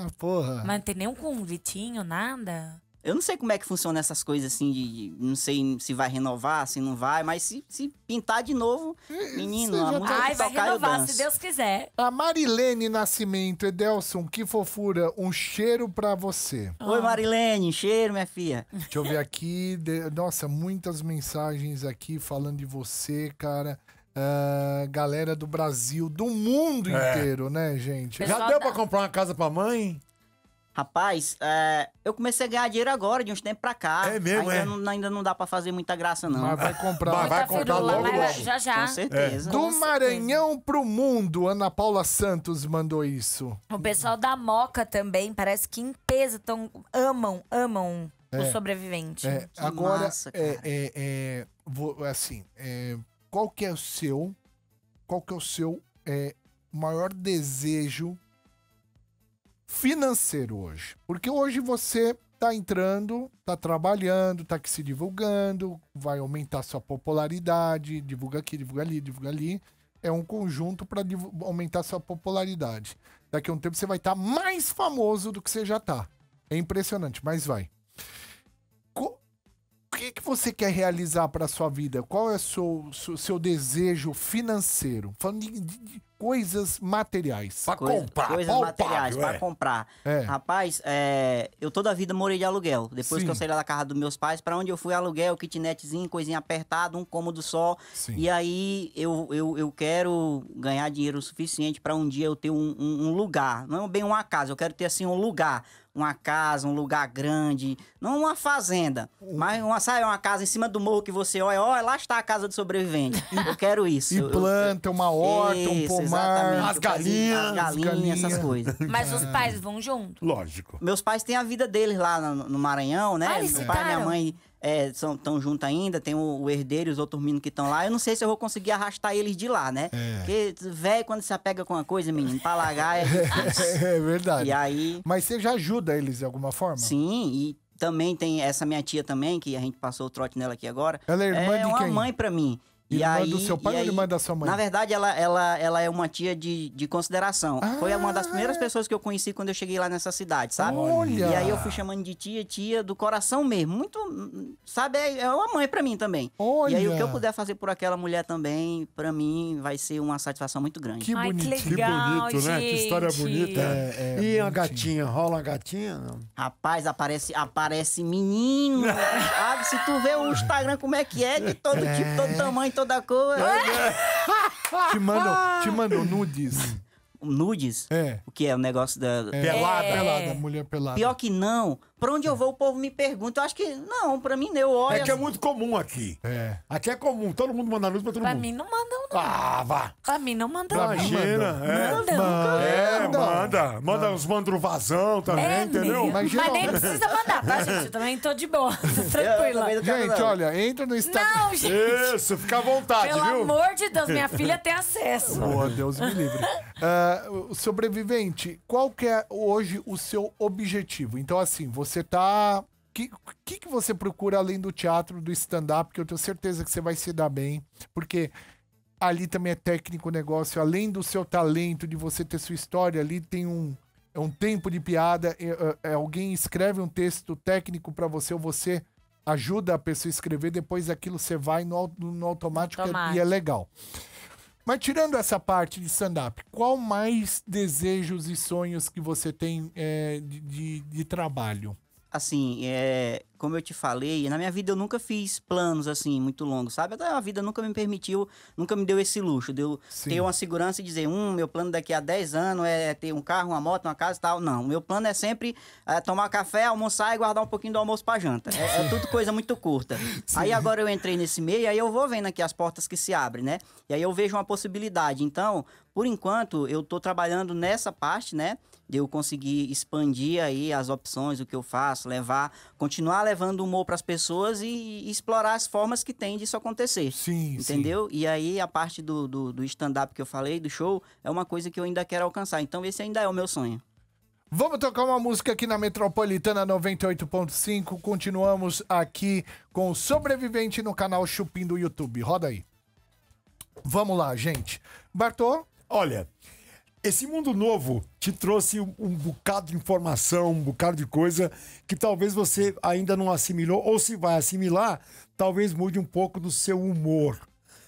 S2: já, porra.
S5: Mas não tem nenhum convitinho, nada?
S2: Eu não sei como é que funciona essas coisas assim, de, de não sei se vai renovar, se não vai, mas se, se pintar de novo, hum, menino, a música tá vai tocar, renovar, se Deus
S5: quiser.
S1: A Marilene Nascimento, Edelson, que fofura, um cheiro pra você. Oi, ah. Marilene, cheiro, minha filha. Deixa eu ver aqui, de... nossa, muitas mensagens aqui falando de você, cara. Uh, galera do Brasil, do mundo é. inteiro, né, gente? Pessoal Já deu da...
S4: pra comprar uma casa
S1: pra mãe?
S2: Rapaz, é, eu comecei a ganhar dinheiro agora, de uns tempos pra cá. É mesmo, ainda é? Não, ainda não dá pra fazer muita graça, não. Mas vai comprar. vai comprar logo, logo. Vai, já, já. Com certeza. É. Do Com Maranhão
S1: certeza. pro mundo, Ana Paula Santos mandou isso.
S5: O pessoal da Moca também, parece que em peso tão, amam, amam é. o sobrevivente. É. Agora, massa, é,
S1: é, é vou, assim, é, qual que é o seu, qual que é o seu maior desejo financeiro hoje? Porque hoje você tá entrando, tá trabalhando, tá aqui se divulgando, vai aumentar sua popularidade, divulga aqui, divulga ali, divulga ali. É um conjunto para aumentar sua popularidade. Daqui a um tempo você vai estar tá mais famoso do que você já tá. É impressionante, mas vai. Co o que, que você quer realizar para sua vida? Qual é o seu, seu, seu desejo financeiro? Falando de, de, coisas materiais. Pra Coisa, comprar. Coisas materiais, para é. comprar. É. Rapaz,
S2: é, eu toda a vida morei de aluguel. Depois Sim. que eu saí lá da casa dos meus pais, para onde eu fui, aluguel, kitnetzinho, coisinha apertada, um cômodo só. Sim. E aí eu, eu, eu quero ganhar dinheiro suficiente para um dia eu ter um, um, um lugar. Não é bem uma casa, eu quero ter assim um lugar uma casa, um lugar grande, não uma fazenda, mas uma, sabe, uma casa em cima do morro que você olha, olha, lá está a casa do sobrevivente. Eu quero isso. E
S4: planta,
S1: uma
S2: horta, isso, um pomar exatamente as galinhas. As galinhas, galinha. essas coisas. <laughs> Mas os
S5: pais vão junto?
S2: Lógico. Meus pais têm a vida deles lá no, no Maranhão, né? Ah, Meu pai e minha mãe estão é, juntos ainda, tem o, o herdeiro e os outros meninos que estão lá. Eu não sei se eu vou conseguir arrastar eles de lá, né? É. Porque, velho, quando se apega com uma coisa, menino, pra largar é, <laughs>
S1: é É verdade. E aí... Mas você já ajuda
S2: eles de alguma forma? Sim, e também tem essa minha tia também, que a gente passou o trote nela aqui agora. Ela é irmã é de quem? uma mãe para mim. E irmã aí, do seu pai ou aí, irmã da sua mãe? Na verdade, ela, ela, ela é uma tia de, de consideração. Ah, Foi uma das ah! primeiras pessoas que eu conheci quando eu cheguei lá nessa cidade, sabe? Olha. E aí eu fui chamando de tia, tia do coração mesmo. Muito, sabe? É, é uma mãe para mim também. Olha. E aí o que eu puder fazer por aquela mulher também, para mim, vai ser uma satisfação muito grande. Que, Ai, bonito. que né? legal, que bonito, né? Que história bonita. É,
S4: é, e a gatinha? Rola a gatinha?
S2: Não? Rapaz, aparece, aparece menino. <laughs> sabe? Se tu vê o Instagram, como é que é, de todo é. tipo, todo tamanho toda cor. <laughs> te mandam, te mandam nudes. Nudes? É. O que é? O negócio da. É. Pelada. Pelada, mulher pelada. Pior que não, Pra onde eu vou, o povo me pergunta. Eu acho que, não, pra mim, eu olho. É que é assim. muito comum aqui.
S4: É. Aqui é comum, todo mundo manda luz pra todo Pra mundo. mim não mandam, não. Ah, vá. Pra mim não mandam, não. Imagina, é. Manda, nunca É, manda. manda. uns mandro vazão também, É, entendeu? Imagina. Mas, nem precisa mandar, tá, gente? Eu
S5: também tô de boa, <laughs>
S1: tranquila. Gente, olha, entra no Instagram. Não, gente. Isso, fica à vontade, Pelo viu? amor
S5: de Deus, minha filha tem acesso.
S1: Boa, Deus me livre. Ah, o sobrevivente, qual que é hoje o seu objetivo? Então, assim, você tá. O que, que, que você procura além do teatro, do stand-up? Que eu tenho certeza que você vai se dar bem. Porque ali também é técnico o negócio. Além do seu talento, de você ter sua história, ali tem um. É um tempo de piada. É, é, é alguém escreve um texto técnico para você, ou você ajuda a pessoa a escrever. Depois aquilo você vai no, no automático, automático. E, é, e é legal. Mas tirando essa parte de stand-up, qual mais desejos e sonhos que você tem é, de, de, de
S2: trabalho? assim, é, como eu te falei, na minha vida eu nunca fiz planos assim muito longos, sabe? A vida nunca me permitiu, nunca me deu esse luxo de eu Sim. ter uma segurança e dizer, hum, meu plano daqui a 10 anos é ter um carro, uma moto, uma casa e tal. Não, meu plano é sempre é, tomar café, almoçar e guardar um pouquinho do almoço pra janta. É, é tudo coisa muito curta. <laughs> Sim. Aí agora eu entrei nesse meio, aí eu vou vendo aqui as portas que se abrem, né? E aí eu vejo uma possibilidade. Então, por enquanto, eu estou trabalhando nessa parte, né? De eu conseguir expandir aí as opções, o que eu faço, levar, continuar levando humor para as pessoas e, e, explorar as formas que tem disso acontecer. Sim. Entendeu? Sim. E aí a parte do, do, do stand-up que eu falei, do show, é uma coisa que eu ainda quero alcançar. Então, esse ainda é o meu sonho.
S1: Vamos tocar uma música aqui na Metropolitana 98.5. Continuamos aqui com o Sobrevivente no
S4: canal Chupim do YouTube. Roda aí. Vamos lá, gente. Bartô, Olha, esse mundo novo te trouxe um, um, bocado de informação, um bocado de coisa que talvez você ainda não assimilou, ou se vai assimilar, talvez mude um pouco do seu humor.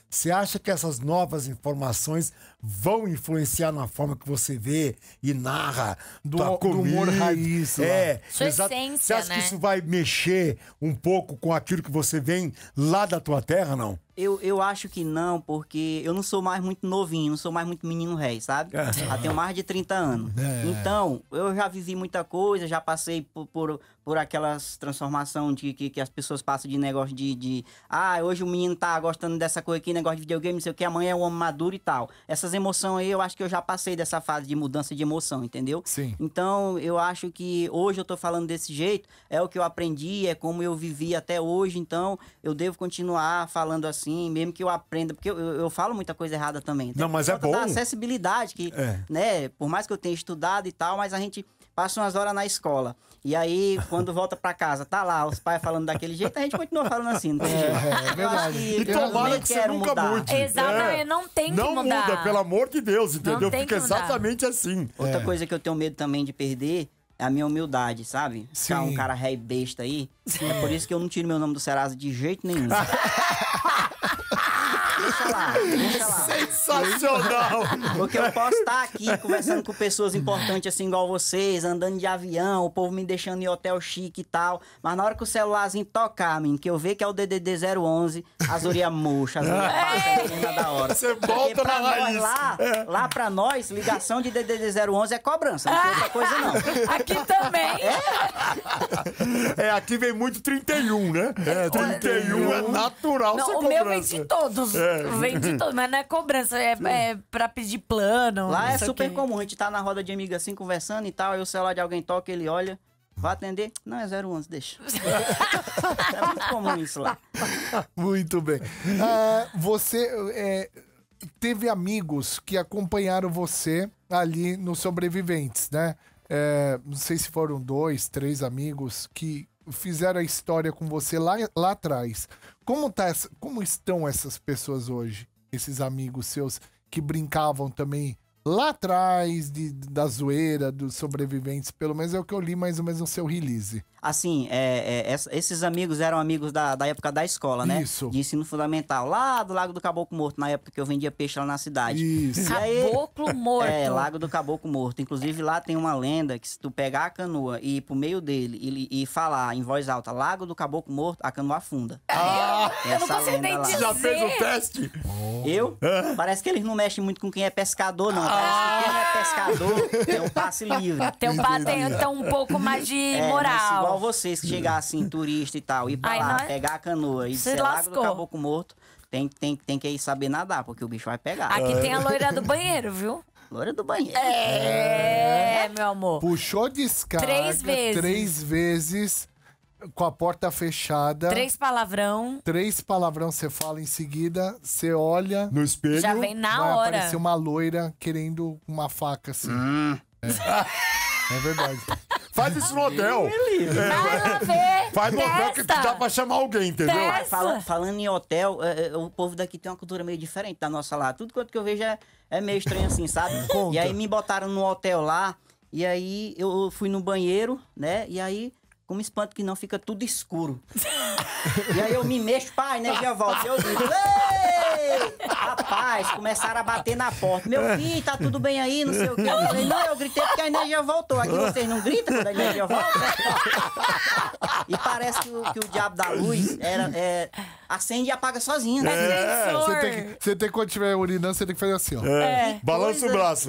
S4: Você acha que essas novas informações vão influenciar na forma que você vê e narra do, comida, tá do humor raiz? É, Sua essência, Você acha né? que isso vai mexer um pouco com aquilo que você vem lá da tua terra, não?
S2: Eu, eu acho que não, porque eu não sou mais muito novinho, não sou mais muito menino rei, sabe? Já tenho mais de 30 anos. É. Então, eu já vivi muita coisa, já passei por, por, por aquelas transformação de que, que as pessoas passam de negócio de, de ah, hoje o menino tá gostando dessa coisa aqui, negócio de videogame, não sei o que, amanhã é um homem maduro e tal. Essas emoções aí, eu acho que eu já passei dessa fase de mudança de emoção, entendeu? Sim. Então, eu acho que hoje eu tô falando desse jeito, é o que eu aprendi, é como eu vivi até hoje, então eu devo continuar falando assim, mesmo que eu aprenda, porque eu, eu, eu falo muita coisa errada também. Não, mas é bom. acessibilidade que, é. né, por mais que eu tenha estudado e tal, mas a gente passa umas horas na escola. E aí, quando volta pra casa, tá lá, os pais falando daquele jeito, a gente continua falando assim, não tem é, jeito. É, é verdade. Que, e tomara que você nunca mudar. mude. Exatamente, é. é. não tem que não mudar. Não muda, pelo amor de Deus, entendeu? Fica exatamente assim. Outra é. coisa que eu tenho medo também de perder é a minha humildade, sabe? Sim. um cara ré e besta aí. Sim. É por isso que eu não tiro meu nome do Serasa de jeito nenhum. <laughs> lá. Deixa lá. Sensacional! Porque eu posso estar tá aqui conversando com pessoas importantes assim igual vocês, andando de avião, o povo me deixando em hotel chique e tal. Mas na hora que o celularzinho tocar, menino, que eu ver que é o DDD 011, as orelhas murchas, as orelhas é.
S6: passam, da hora. Você
S2: volta na nós, raiz. Lá, é. lá pra nós, ligação de DDD 011 é cobrança, não tem outra coisa não. <laughs> Aqui também. É,
S4: é aqui vem muito 31, né? É, 31 é, 31 é natural não, O cobrança. meu vem de todos. É, <laughs> vem de
S2: mas não é cobrança, é, é pra pedir plano. Lá é super comum, a gente tá na roda de amiga assim, conversando e tal, aí o celular de alguém toca, ele olha. Vai atender? Não, é 011, deixa. <laughs> é muito comum isso lá.
S1: Muito bem. Uh, você é, teve amigos que acompanharam você ali nos Sobreviventes, né? É, não sei se foram dois, três amigos que fizeram a história com você lá, lá atrás. Como, tá essa, como estão essas pessoas hoje? Esses amigos seus que brincavam também lá atrás de, da zoeira dos sobreviventes, pelo menos é o que eu li mais ou menos no seu release
S2: assim, é, é, esses amigos eram amigos da, da época da escola, né? Isso. De ensino fundamental, lá do Lago do Caboclo Morto, na época que eu vendia peixe lá na cidade. Isso. Aí, Caboclo <laughs> é, Morto. É, Lago do Caboclo Morto. Inclusive, lá tem uma lenda que se tu pegar a canoa e ir pro meio dele e, e falar em voz alta, Lago do Caboclo Morto, a canoa afunda. Ah,
S4: eu essa não consigo nem dizer. Já fez o teste?
S2: Oh. Eu? É. Parece que eles não mexem muito com quem é pescador, não. Ah. Parece que ah! quem é pescador tem um passe livre. Tem um, tem, um pouco mais de é, moral igual vocês que chegar assim, <laughs> turista e tal, ir pra Aí lá, nós- pegar a canoa e Se sei lá do lascou. caboclo morto, tem, tem, tem que saber nadar, porque o bicho vai pegar. Aqui tem a é. loira do <laughs>
S5: banheiro, viu?
S2: Loira do banheiro. É,
S1: é, meu amor. Puxou descarga Três vezes. três vezes, com a porta fechada. Três
S5: palavrão,
S1: Três palavrão você fala em seguida, você olha, No espelho. já vem vai na hora. aparecer uma loira
S4: querendo uma faca assim. Hum. É. <laughs> é verdade. Faz isso no hotel. É. Vai lá ver. Faz no hotel que dá tá pra chamar alguém, entendeu? Fala-
S2: falando em hotel, é, é, o povo daqui tem uma cultura meio diferente da nossa lá. Tudo quanto que eu vejo é, é meio estranho assim, sabe? Conta. E aí me botaram no hotel lá, e aí eu fui no banheiro, né? E aí como espanto que não fica tudo escuro. <laughs> e aí eu me mexo, pai, né, e Eu digo, Ei! rapaz, começaram a bater na porta. Meu é. filho, tá tudo bem aí, não sei o quê. Eu falei, não, eu gritei porque a energia voltou. Aqui vocês não gritam quando a energia volta. E parece que o, que o diabo da luz era, é, acende e apaga sozinho, né? É, você, tem que,
S1: você tem quando tiver urinando, você tem que fazer assim, ó. É. é Balança o braço.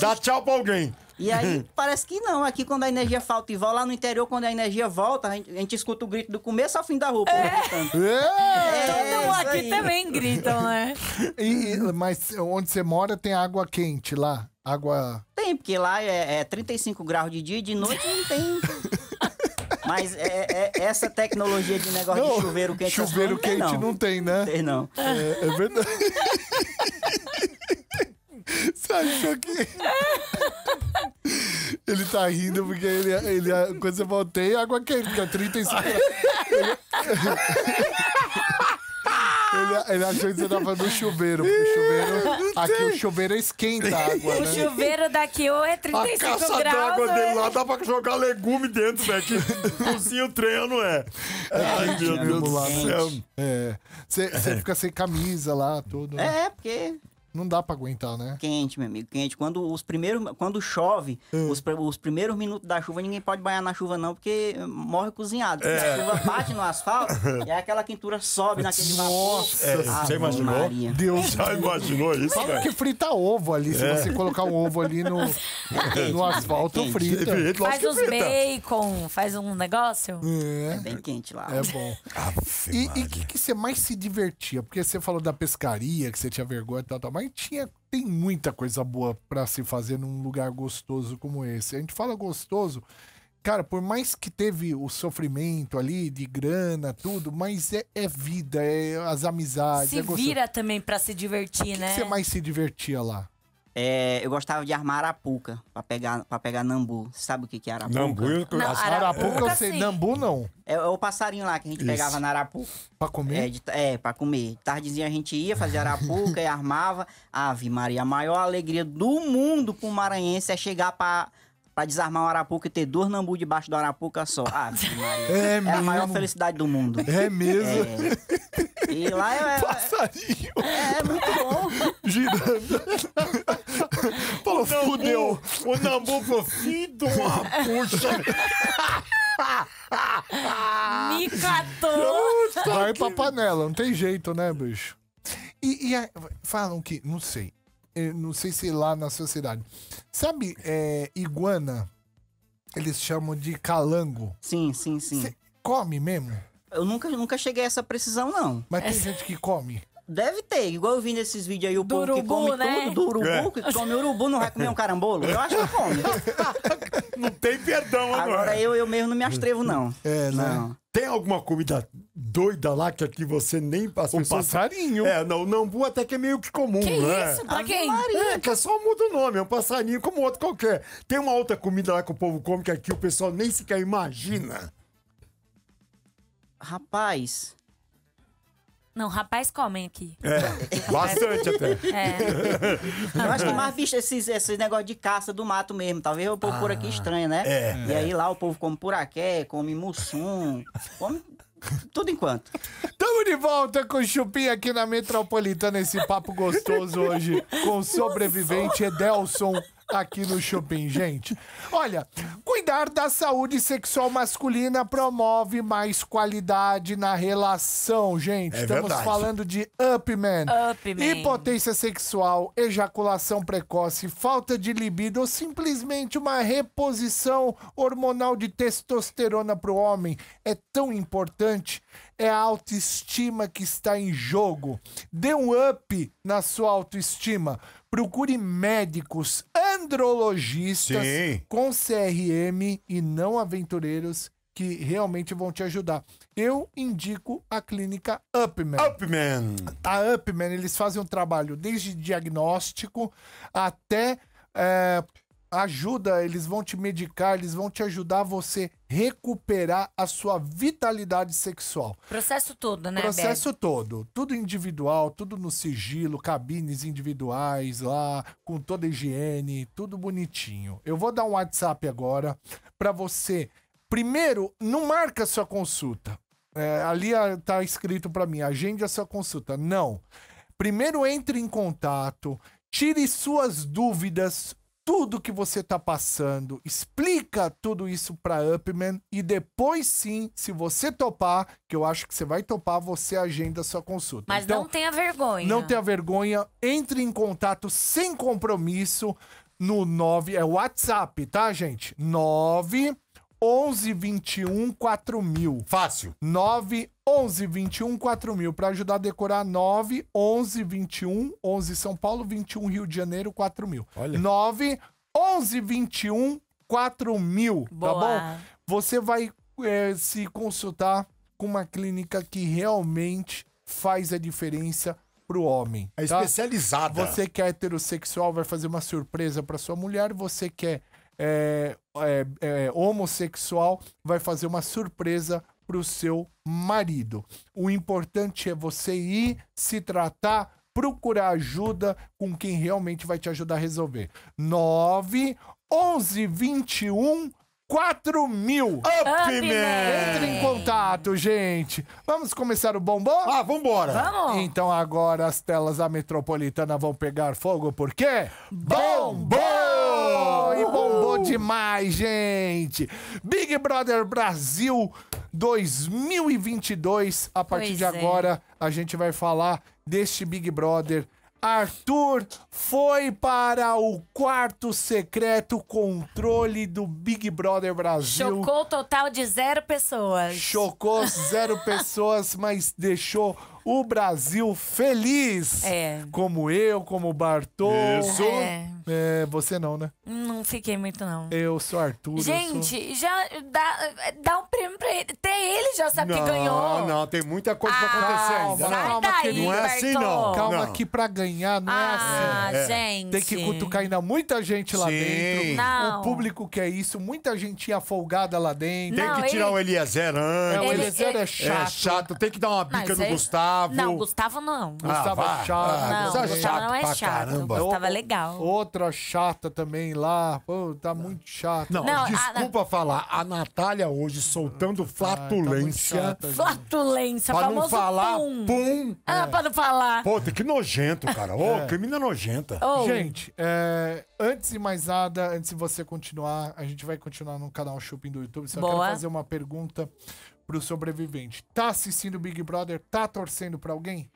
S4: Dá tchau pra alguém.
S2: E aí <laughs> parece que não. Aqui quando a energia falta e volta, lá no interior, quando a energia volta, a gente, a gente escuta o grito do começo ao fim da rua é. é. é, é, aqui aí. também gritam, né?
S1: <laughs> E, mas onde você mora tem água quente lá? Água.
S2: Tem, porque lá é, é 35 graus de dia e de noite não tem. <laughs> Mas é, é, essa tecnologia de negócio não, de chuveiro quente. Chuveiro quente não tem,
S1: não. não tem né? Não tem, não. É, é verdade. <laughs> Você achou que. <laughs> Ele tá rindo porque ele, ele, quando você voltei, água quente, porque é 35 graus. <laughs> Ele... ele, achou que você tava no chuveiro, porque o chuveiro. Aqui o chuveiro esquenta a
S4: água. O né? chuveiro
S5: daqui ou é 35 graus. A caça d'água dele
S4: é lá dá pra jogar legume dentro, né? Que cozinha treino, é. é Ai, meu Deus do né? céu.
S1: Você é. é. fica sem camisa lá, tudo. Né? É, porque. Não dá para aguentar, né? Quente, meu amigo,
S2: quente. Quando os primeiros, quando chove, hum. os, os primeiros minutos da chuva ninguém pode banhar na chuva não, porque morre cozinhado. é. A chuva bate no asfalto e é aquela quintura sobe naquele Nossa,
S1: é, você imaginou? Maria. Deus, já imaginou isso? Sabe que frita
S4: ovo ali, se é. você
S1: colocar um ovo
S4: ali no, <laughs> no asfalto, quente. frita. Quente, faz uns frita.
S5: bacon, faz um negócio. É, bem quente lá. É
S1: bom. Aff, e o que, que você mais se divertia? Porque você falou da pescaria, que você tinha vergonha e tal, tal mas tinha, tem muita coisa boa para se fazer num lugar gostoso como esse. A gente fala gostoso, cara, por mais que teve o sofrimento ali de grana, tudo, mas é, é vida, é as amizades. Se é vira
S5: também para se divertir, que né? Que você né? mais
S1: se divertia lá? É,
S2: eu gostava de armar arapuca pra pegar, pra pegar nambu. Você sabe o que, que é arapuca? Nambu? Não, arapuca, arapuca eu sei. Sim.
S1: Nambu não.
S2: É, é, o passarinho lá que a gente Isso. pegava na arapuca. Pra comer? É, de, é, pra comer. Tardezinha a gente ia fazer arapuca <laughs> e armava. Ave Maria, a maior alegria do mundo pro maranhense é chegar pra pra desarmar o arapuca e ter duas nambu debaixo do arapuca só. Ah, <laughs> é, é a maior felicidade do mundo. É mesmo. É. E
S4: lá é. <laughs> Passarinho! É, é muito bom. Girando. Falou, fudeu! O nambu falou, filho uma puxa! <laughs> Me catou!
S1: Vai pra panela, não tem jeito, né, bicho? E, e a, falam que, não sei, é, não sei se lá na sociedade. Sabe, é, iguana, eles chamam de calango. Sim, sim, sim. Você come mesmo? Eu nunca, nunca cheguei a essa precisão, não. Mas tem
S2: gente que come. Deve ter, igual eu vi nesses vídeos aí, o do povo urubu, que come né? tudo, do urubu, é. que come urubu, não vai comer um carambolo? Eu acho que come. <laughs> não tem
S4: perdão agora. Agora eu, eu mesmo não me astrevo, não. É, né? não. Tem alguma comida doida lá que aqui você nem passa? Um passarinho. É, não, nambu até que é meio que comum, que né? isso? Pra quem? É, que é só muda o nome, é um passarinho como outro qualquer. Tem uma outra comida lá que o povo come que aqui o pessoal nem sequer imagina. Rapaz,
S5: não,
S2: rapaz comem aqui.
S6: É, <laughs> bastante até. É. Eu acho que mais
S2: visto esses, esses negócios de caça do mato mesmo. Talvez o povo ah, por aqui estranha, né? É. E aí é. lá o povo come puraqué, come mussum, come
S1: tudo enquanto. Tamo de volta com o Chupim aqui na Metropolitana, esse papo gostoso hoje com o sobrevivente Edelson aqui no Shopping, gente. Olha, cuidar da saúde sexual masculina promove mais qualidade na relação, gente. É Estamos verdade. falando de upman. Upman. Hipotência sexual, ejaculação precoce, falta de libido ou simplesmente uma reposição hormonal de testosterona para o homem é tão importante é a autoestima que está em jogo. Dê um up na sua autoestima procure médicos andrologistas Sim. com CRM e não aventureiros que realmente vão te ajudar. Eu indico a clínica Upman. Upman. A Upman, eles fazem um trabalho desde diagnóstico até é, ajuda, eles vão te medicar, eles vão te ajudar a você recuperar a sua vitalidade sexual.
S5: Processo todo, né? Processo
S1: todo, tudo individual, tudo no sigilo, cabines individuais lá, com toda a higiene, tudo bonitinho. Eu vou dar um WhatsApp agora para você. Primeiro, não marca sua consulta. É, ali ah, tá escrito para mim, agende a sua consulta. Não. Primeiro entre em contato, tire suas dúvidas, tudo que você está passando, explica tudo isso para Upman e depois sim, se você topar, que eu acho que você vai topar, você agenda a sua consulta. Mas então, não
S5: tenha vergonha. Não
S1: tenha vergonha, entre em contato sem compromisso no 9, é WhatsApp, tá, gente? 9 11 21 4000. Fácil. 9 11 21 4000 Pra ajudar a decorar 9 11 21 11 São Paulo 21 Rio de Janeiro 4000. Olha. 9 11 21 4000, Boa. tá bom? Você vai é, se consultar com uma clínica que realmente faz a diferença pro homem. É tá? especializada. Você que é heterossexual vai fazer uma surpresa pra sua mulher, você quer é, eh, é, é, homossexual vai fazer uma surpresa para o seu marido. O importante é você ir se tratar, procurar ajuda com quem realmente vai te ajudar a resolver. 9 11 21 4000. Up, Up
S6: Entre em
S1: contato, gente. Vamos começar o bombom? Ah, vambora. Vamos. Então agora as telas da Metropolitana vão pegar fogo, porque... Bombom! bombom! E bombou demais, gente. Big Brother Brasil 2022. A partir pois de é. agora, a gente vai falar deste Big Brother. Arthur foi para o quarto secreto controle do Big Brother Brasil.
S5: Chocou o total de zero pessoas.
S1: Chocou zero <laughs> pessoas, mas deixou o Brasil feliz. É. Como eu, como o Bartô. Isso. É. é. você não, né? Não fiquei muito, não. Eu sou Arthur. Gente,
S5: sou... já dá, dá um prêmio pra ele. Até ele já sabe não, que ganhou.
S1: Não, tem muita coisa ah, pra acontecer ah, ainda. Não, calma, daí, que não é assim, não. Calma não. que pra ganhar não é ah, assim. é assim. gente. Tem que cutucar ainda
S4: muita gente lá Sim. dentro. Não. O
S1: público quer é isso, muita gente afolgada lá dentro. Tem que tirar ele... o
S4: Eliezer antes. É, o Eliezer é ele... é chato. É chato, tem que dar uma bica no Gustavo. Gustavo. Não,
S5: Gustavo não. Ah, Gustavo é
S4: chato. Não, ah, Gustavo, Gustavo não é, é chato. Caramba.
S1: Gustavo é legal. Outra chata também lá. Pô, tá muito chato. Não, não desculpa a... falar. A Natália hoje
S4: soltando tá flatulência. tá chata,
S5: flatulência, pra não falar pum. pum. Ah,
S6: é. pra não falar. Pô,
S4: que nojento, cara. Ô, oh, é. crimina é nojenta. Oh.
S1: Gente, é, antes de mais nada, antes de você continuar, a gente vai continuar no canal Shopping do YouTube. Só Boa. quero fazer uma pergunta pro sobrevivente. Tá assistindo Big Brother? Tá torcendo pra alguém?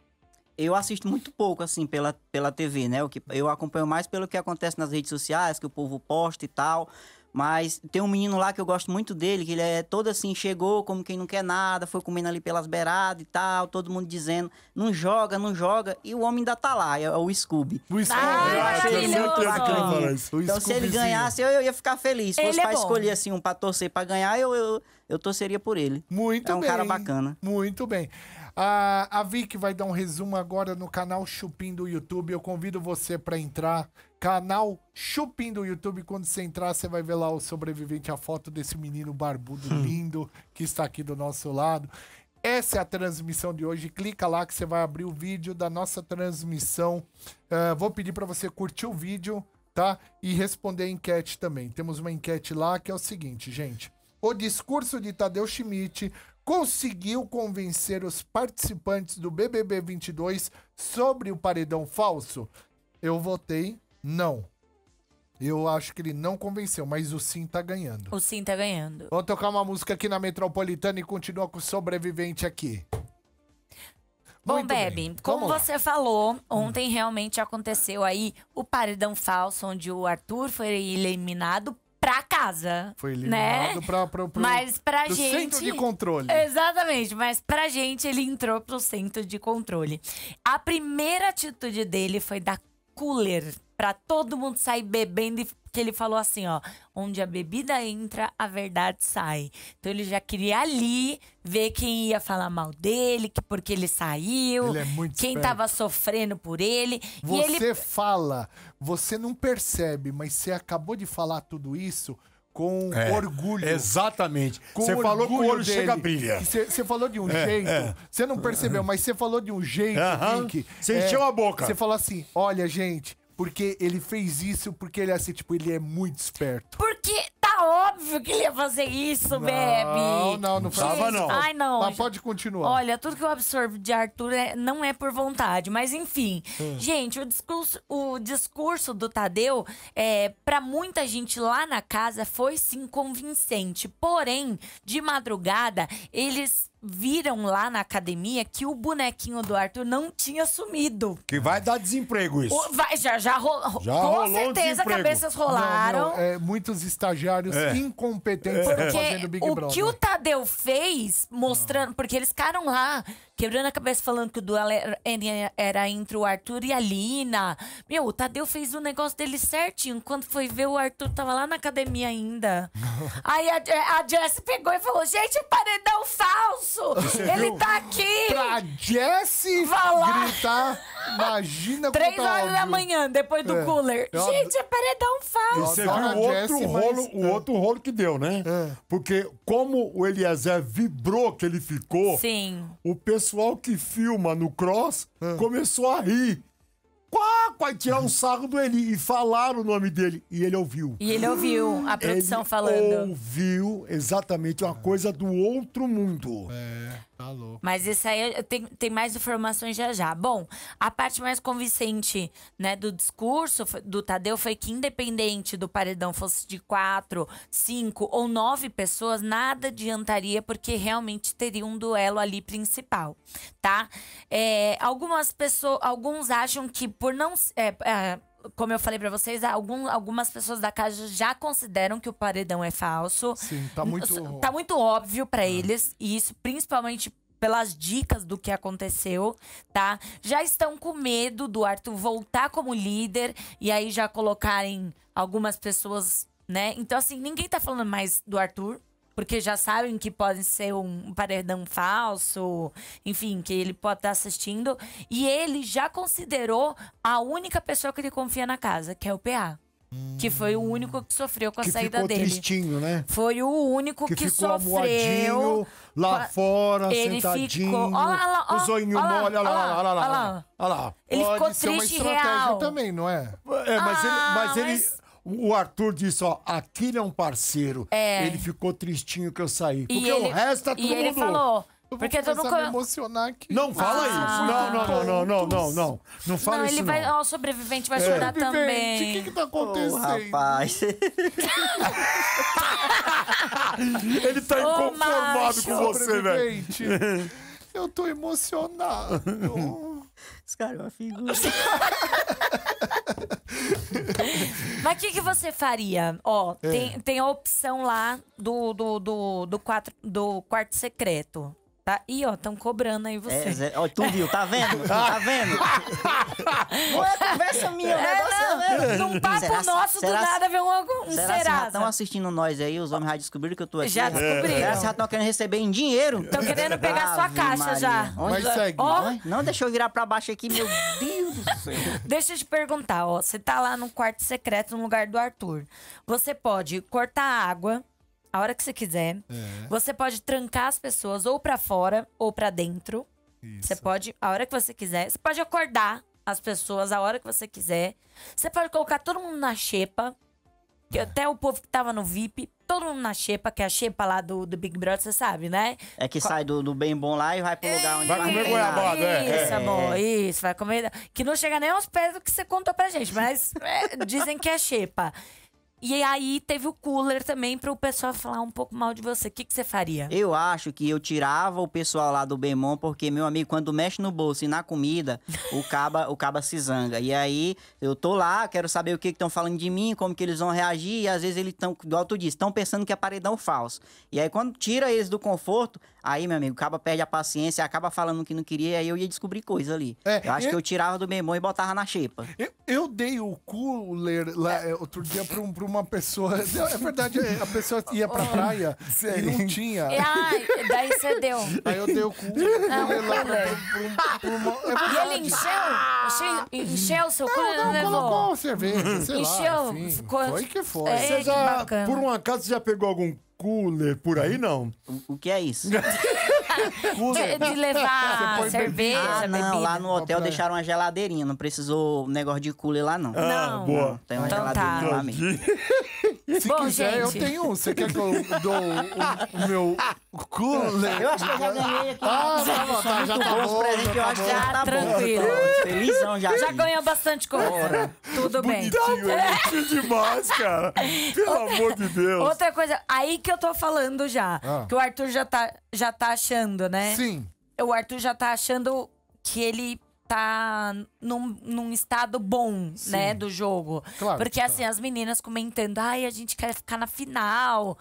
S2: Eu assisto muito pouco, assim, pela, pela TV, né? O que, eu acompanho mais pelo que acontece nas redes sociais, que o povo posta e tal. Mas tem um menino lá que eu gosto muito dele, que ele é todo assim, chegou como quem não quer nada, foi comendo ali pelas beiradas e tal, todo mundo dizendo, não joga, não joga, e o homem ainda tá lá, é o Scooby. O Scooby, ah, eu acho muito bacana. Então se ele ganhasse, eu, eu ia ficar feliz. Se fosse ele é pra escolher né? assim um pra torcer pra ganhar, eu, eu,
S1: eu torceria por ele. Muito bem é um bem. cara bacana. Muito bem. A, a Vic vai dar um resumo agora no canal Chupim do YouTube. Eu convido você para entrar. Canal Chupim do YouTube. Quando você entrar, você vai ver lá o sobrevivente, a foto desse menino barbudo hum. lindo que está aqui do nosso lado. Essa é a transmissão de hoje. Clica lá que você vai abrir o vídeo da nossa transmissão. Uh, vou pedir para você curtir o vídeo, tá? E responder a enquete também. Temos uma enquete lá que é o seguinte, gente. O discurso de Tadeu Schmidt conseguiu convencer os participantes do BBB 22 sobre o paredão falso? Eu votei não. Eu acho que ele não convenceu, mas o Sim tá ganhando.
S5: O Sim tá ganhando.
S1: Vou tocar uma música aqui na Metropolitana e continua com o sobrevivente aqui. Bom, Muito Bebe, bem. como você
S5: falou, ontem hum. realmente aconteceu aí o paredão falso, onde o Arthur foi eliminado pra casa. Foi
S1: eliminado né? pra, pra, pro, mas pra pro gente, centro de controle.
S5: Exatamente, mas pra gente ele entrou pro centro de controle. A primeira atitude dele foi da cooler para todo mundo sair bebendo e que ele falou assim, ó, onde a bebida entra, a verdade sai. Então ele já queria ali ver quem ia falar mal dele, que porque ele saiu, ele é quem esperto. tava sofrendo por ele. Você ele...
S1: fala, você não percebe, mas você acabou de falar tudo isso com é, orgulho. Exatamente.
S4: Você falou que o dele. chega a brilha. Você falou de um é, jeito,
S1: você é. não percebeu, mas você falou de um jeito, Você uh -huh. encheu é, a boca. Você falou assim: olha, gente, porque ele fez isso porque ele é assim, tipo, ele é muito esperto.
S5: Porque tá óbvio que ele ia fazer isso, não, Bebe. Não, não, não falava não. Ai, não. Mas pode continuar. Olha, tudo que eu absorvo de Arthur é, não é por vontade, mas enfim. Hum. Gente, o discurso, o discurso do Tadeu, é, para muita gente lá na casa, foi sim convincente. Porém, de madrugada, eles viram lá na academia que o bonequinho do Arthur não
S4: tinha sumido. Que vai dar desemprego isso. O,
S5: vai, já, já, já com rolou. Com certeza cabeças rolaram. Não,
S1: não, é, muitos estagiários é. incompetentes é.
S4: fazendo Big o Brother. O que o
S5: Tadeu fez, mostrando. Não. Porque eles ficaram lá quebrando a cabeça falando que o duelo era, era entre o Arthur e a Lina. Meu, o Tadeu fez o negócio dele certinho. Quando foi ver, o Arthur tava lá na academia ainda. <laughs> Aí a, a Jess pegou e falou: gente, o paredão falso! Ele viu? tá aqui! Pra Jess gritar, imagina como Três tá horas da manhã, depois do é. cooler. Eu gente, é paredão falso! Você viu o outro, Jessie, rolo, mas...
S4: o é. outro rolo que deu, né? É. Porque como o Eliezer vibrou que ele ficou, Sim. o pessoal pessoal que filma no Cross é. começou a rir. Quá, vai tirar um sarro do Eli e falaram o nome dele. E ele ouviu. E ele ouviu a produção ele falando. ouviu exatamente uma coisa do outro mundo. É. Tá
S5: Mas isso aí tem, tem mais informações já já. Bom, a parte mais convincente né, do discurso do Tadeu foi que, independente do paredão fosse de quatro, cinco ou nove pessoas, nada adiantaria, porque realmente teria um duelo ali principal, tá? É, algumas pessoas, alguns acham que por não. É, é, como eu falei para vocês, algum, algumas pessoas da casa já consideram que o paredão é falso.
S1: Sim, tá muito. Tá
S5: muito óbvio para é. eles, e isso principalmente pelas dicas do que aconteceu, tá? Já estão com medo do Arthur voltar como líder e aí já colocarem algumas pessoas, né? Então, assim, ninguém tá falando mais do Arthur, porque já sabem que pode ser um paredão falso, enfim, que ele pode estar assistindo. E ele já considerou a única pessoa que ele confia na casa, que é o PA. que foi o único que sofreu com a saída ficou dele. Tristinho, né? Foi o único que, que sofreu.
S1: Lá pa... fora, ele sentadinho. Ficou... Olha lá, ó, o zoinho olha mole, olha lá, olha lá. Olha lá.
S4: Olha lá. Ele Pode ficou ser triste uma estratégia real. também, não é? É, mas ah, ele. Mas ele o Arthur disse, ó, aquele é um parceiro. É. Ele ficou tristinho que eu saí. Porque ele, o resto tá todo mundo... E ele falou... Porque todo mundo... me
S1: emocionar aqui. Não fala ah, isso. Não,
S4: não, não, não, não, não. Não fala não, ele isso, vai...
S5: não. Ó, o sobrevivente vai é. chorar também. O que que tá acontecendo? Oh,
S4: rapaz. <laughs> ele tá oh,
S1: inconformado macho. com você, né? velho. Eu tô emocionado. Esse cara é uma figura. <laughs> Mas o
S5: que, que você faria? Ó, é. tem, tem a opção lá do, do, do, do, quatro, do quarto secreto. Tá? E ó, estão cobrando aí você. É,
S2: ó, tu viu, tá vendo? <laughs> tá vendo? não é conversa minha, o é, negócio é, não, é Num papo será, nosso, será, do nada,
S5: veio um, um será serasa. estão
S2: assistindo nós aí, os homens já descobriram que eu tô aqui. Já é. descobriram. Será já estão querendo receber em dinheiro? Estão querendo pegar sua caixa Maria. já. Mas Onde? segue. Não, deixa eu virar pra baixo aqui, meu Deus do céu. Deixa eu te perguntar, ó. Você tá lá no quarto secreto, no lugar
S5: do Arthur. Você pode cortar água a hora que você quiser. É. Você pode trancar as pessoas ou para fora ou para dentro. Isso. Você pode, a hora que você quiser. Você pode acordar as pessoas a hora que você quiser. Você pode colocar todo mundo na xepa. Que é. Até o povo que tava no VIP, todo mundo na xepa, que é a xepa lá do, do Big Brother, você sabe, né?
S2: É que Co sai do, do, bem bom lá e vai pro é, lugar onde vai comer goiabada, é. Isso, é. amor,
S5: isso, vai comer. Que não chega nem aos pés do que você contou pra gente, mas <laughs> é, dizem que é xepa. E aí teve o cooler também para o pessoal falar um pouco mal de você. O que, que você faria?
S2: Eu acho que eu tirava o pessoal lá do Bemon, porque, meu amigo, quando mexe no bolso e na comida, o <laughs> caba, o caba se zanga. E aí eu tô lá, quero saber o que estão falando de mim, como que eles vão reagir. E às vezes eles estão, do alto disso, estão pensando que é paredão falso. E aí quando tira eles do conforto, aí, meu amigo, o caba perde a paciência, acaba falando que não queria, aí eu ia descobrir coisa ali. É, eu acho eu... que eu tirava do Bemon e botava na xepa.
S1: Eu, eu dei o cooler lá, é. outro dia para um, pra um uma pessoa. <laughs> É verdade, é, a pessoa ia pra ah, praia e não tinha. É, ai, daí você deu. Aí eu dei o cu. Ah, levei é
S6: ah, ele
S5: encheu? Encheu o seu cu? Não, não, não colocou cerveja, <laughs> sei encheu, lá. Encheu? Foi que foi. É, você já, por
S4: um acaso, já pegou algum cooler por aí, não? O, o que é isso? <laughs>
S6: de, de levar cerveja, ah, não, lá
S2: no hotel deixaram uma geladeirinha, não precisou negócio de cooler lá, não. Ah, não. boa. Não, tem uma então tá. geladeirinha tá. lá
S6: mesmo. <laughs>
S1: Se Bom,
S2: quiser, gente. eu tenho
S6: um. Você quer que eu
S1: dou o, o meu cooler? Eu acho que eu já ganhei aqui. Ah, tá, tá, já tá bom. Presente, eu tá acho que já tá, tá tranquilo.
S5: bom. Felizão já. Já ganhou bastante coisa. Bora. Tudo bem. Bonitinho, é.
S4: demais, cara. Pelo outra, amor de Deus.
S5: Outra coisa, aí que eu tô falando já. Ah. Que o Arthur já tá, já tá achando né? Sim. O Arthur já tá achando que ele tá num, num estado bom, né, Sim. né, do jogo. Claro, Porque, assim, tá. as meninas comentando, ai, a gente quer ficar na final,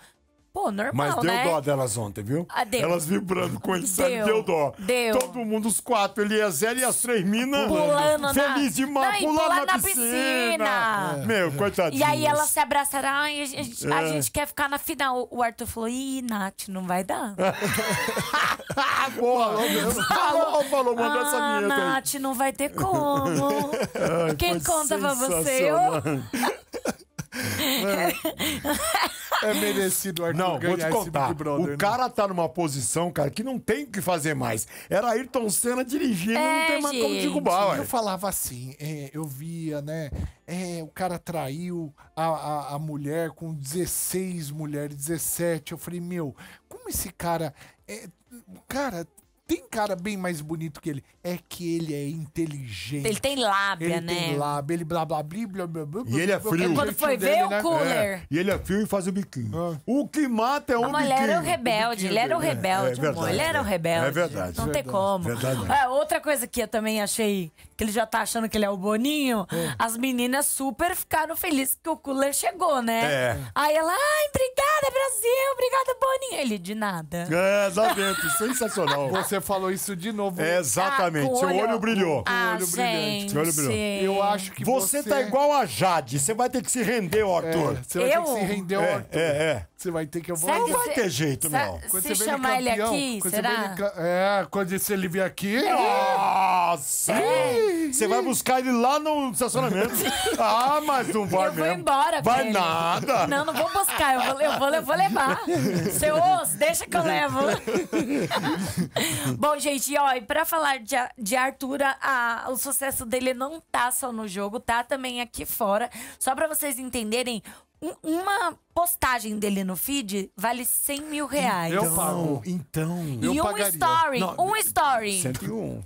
S5: Pô, normal, Mas deu né? dó
S4: delas ontem, viu? Ah, deu. Elas vibrando com isso. deu, deu dó. Deu. Todo mundo, os quatro, Eliezer e as três minas. Pulando né? Feliz demais, Não, pulando, a na, piscina. piscina. É. Meu, coitadinho. E aí elas se
S5: abraçaram, e a gente, é. a gente, quer ficar na final. O Arthur falou, ih, Nath, não vai dar. <laughs> Boa, falou mesmo. Falou, falou, mandou ah, essa minha. Nath, aí. não vai ter como. Ai, Quem conta pra você? Eu...
S6: <laughs> <laughs>
S4: É merecido o Arthur Não, vou te contar. Brother, o né? cara tá numa posição, cara, que não tem o que fazer mais. Era Ayrton Senna dirigindo, é, não tem mais como é, derrubar, Eu
S1: falava assim, é, eu via, né? É, o cara traiu a, a, a mulher com 16 mulheres, 17. Eu falei, meu, como esse cara. É, cara, tem cara bem mais bonito que ele. É que ele é inteligente. Ele tem lábia, ele né? Ele tem lábia, ele blá blá blá blá blá. blá e ele é frio. quando foi ver dele, o né? É. cooler. É.
S4: E ele é frio e faz o biquinho. É. O
S5: que mata é um biquinho. ele era um rebelde, ele era um rebelde, é, é verdade, amor. Ele era um rebelde. É verdade. Não tem como. Verdade, é. Outra coisa que eu também achei que ele já tá achando que ele é o Boninho, hum. as meninas super ficaram felizes que o Cooler chegou, né? É. Aí ela, ai, obrigada, Brasil, obrigada, Boninho. Ele, de nada.
S4: É, exatamente, sensacional. <laughs> Você falou isso de novo. É, exatamente, ah, seu olho, olho brilhou. Ah, olho gente. brilhante. Seu olho brilhou. Eu acho que você... Tá você tá igual a Jade, você vai ter que se render, Arthur. É, você vai eu? ter que se render, é, Arthur. É, é. Você vai ter que... Será não vai ter jeito, Sa não. Quando se chamar ele, campeão, ele aqui, será? Ele... É, quando ele vier aqui... Nossa! É. Você vai buscar ele lá no estacionamento. <laughs> Ah, mas não vai eu mesmo. Eu vou embora, Vai velho. nada. Não, não
S5: vou buscar. Eu vou, eu vou, eu vou levar. Seu osso, deixa que eu levo. <laughs> Bom, gente, ó, e pra falar de, de Arthur, a, o sucesso dele não tá só no jogo, tá também aqui fora. Só pra vocês entenderem uma postagem dele no feed vale 100 mil então, reais. Eu pago.
S4: Então, então e um pagaria. story. Não, um
S5: story. 101.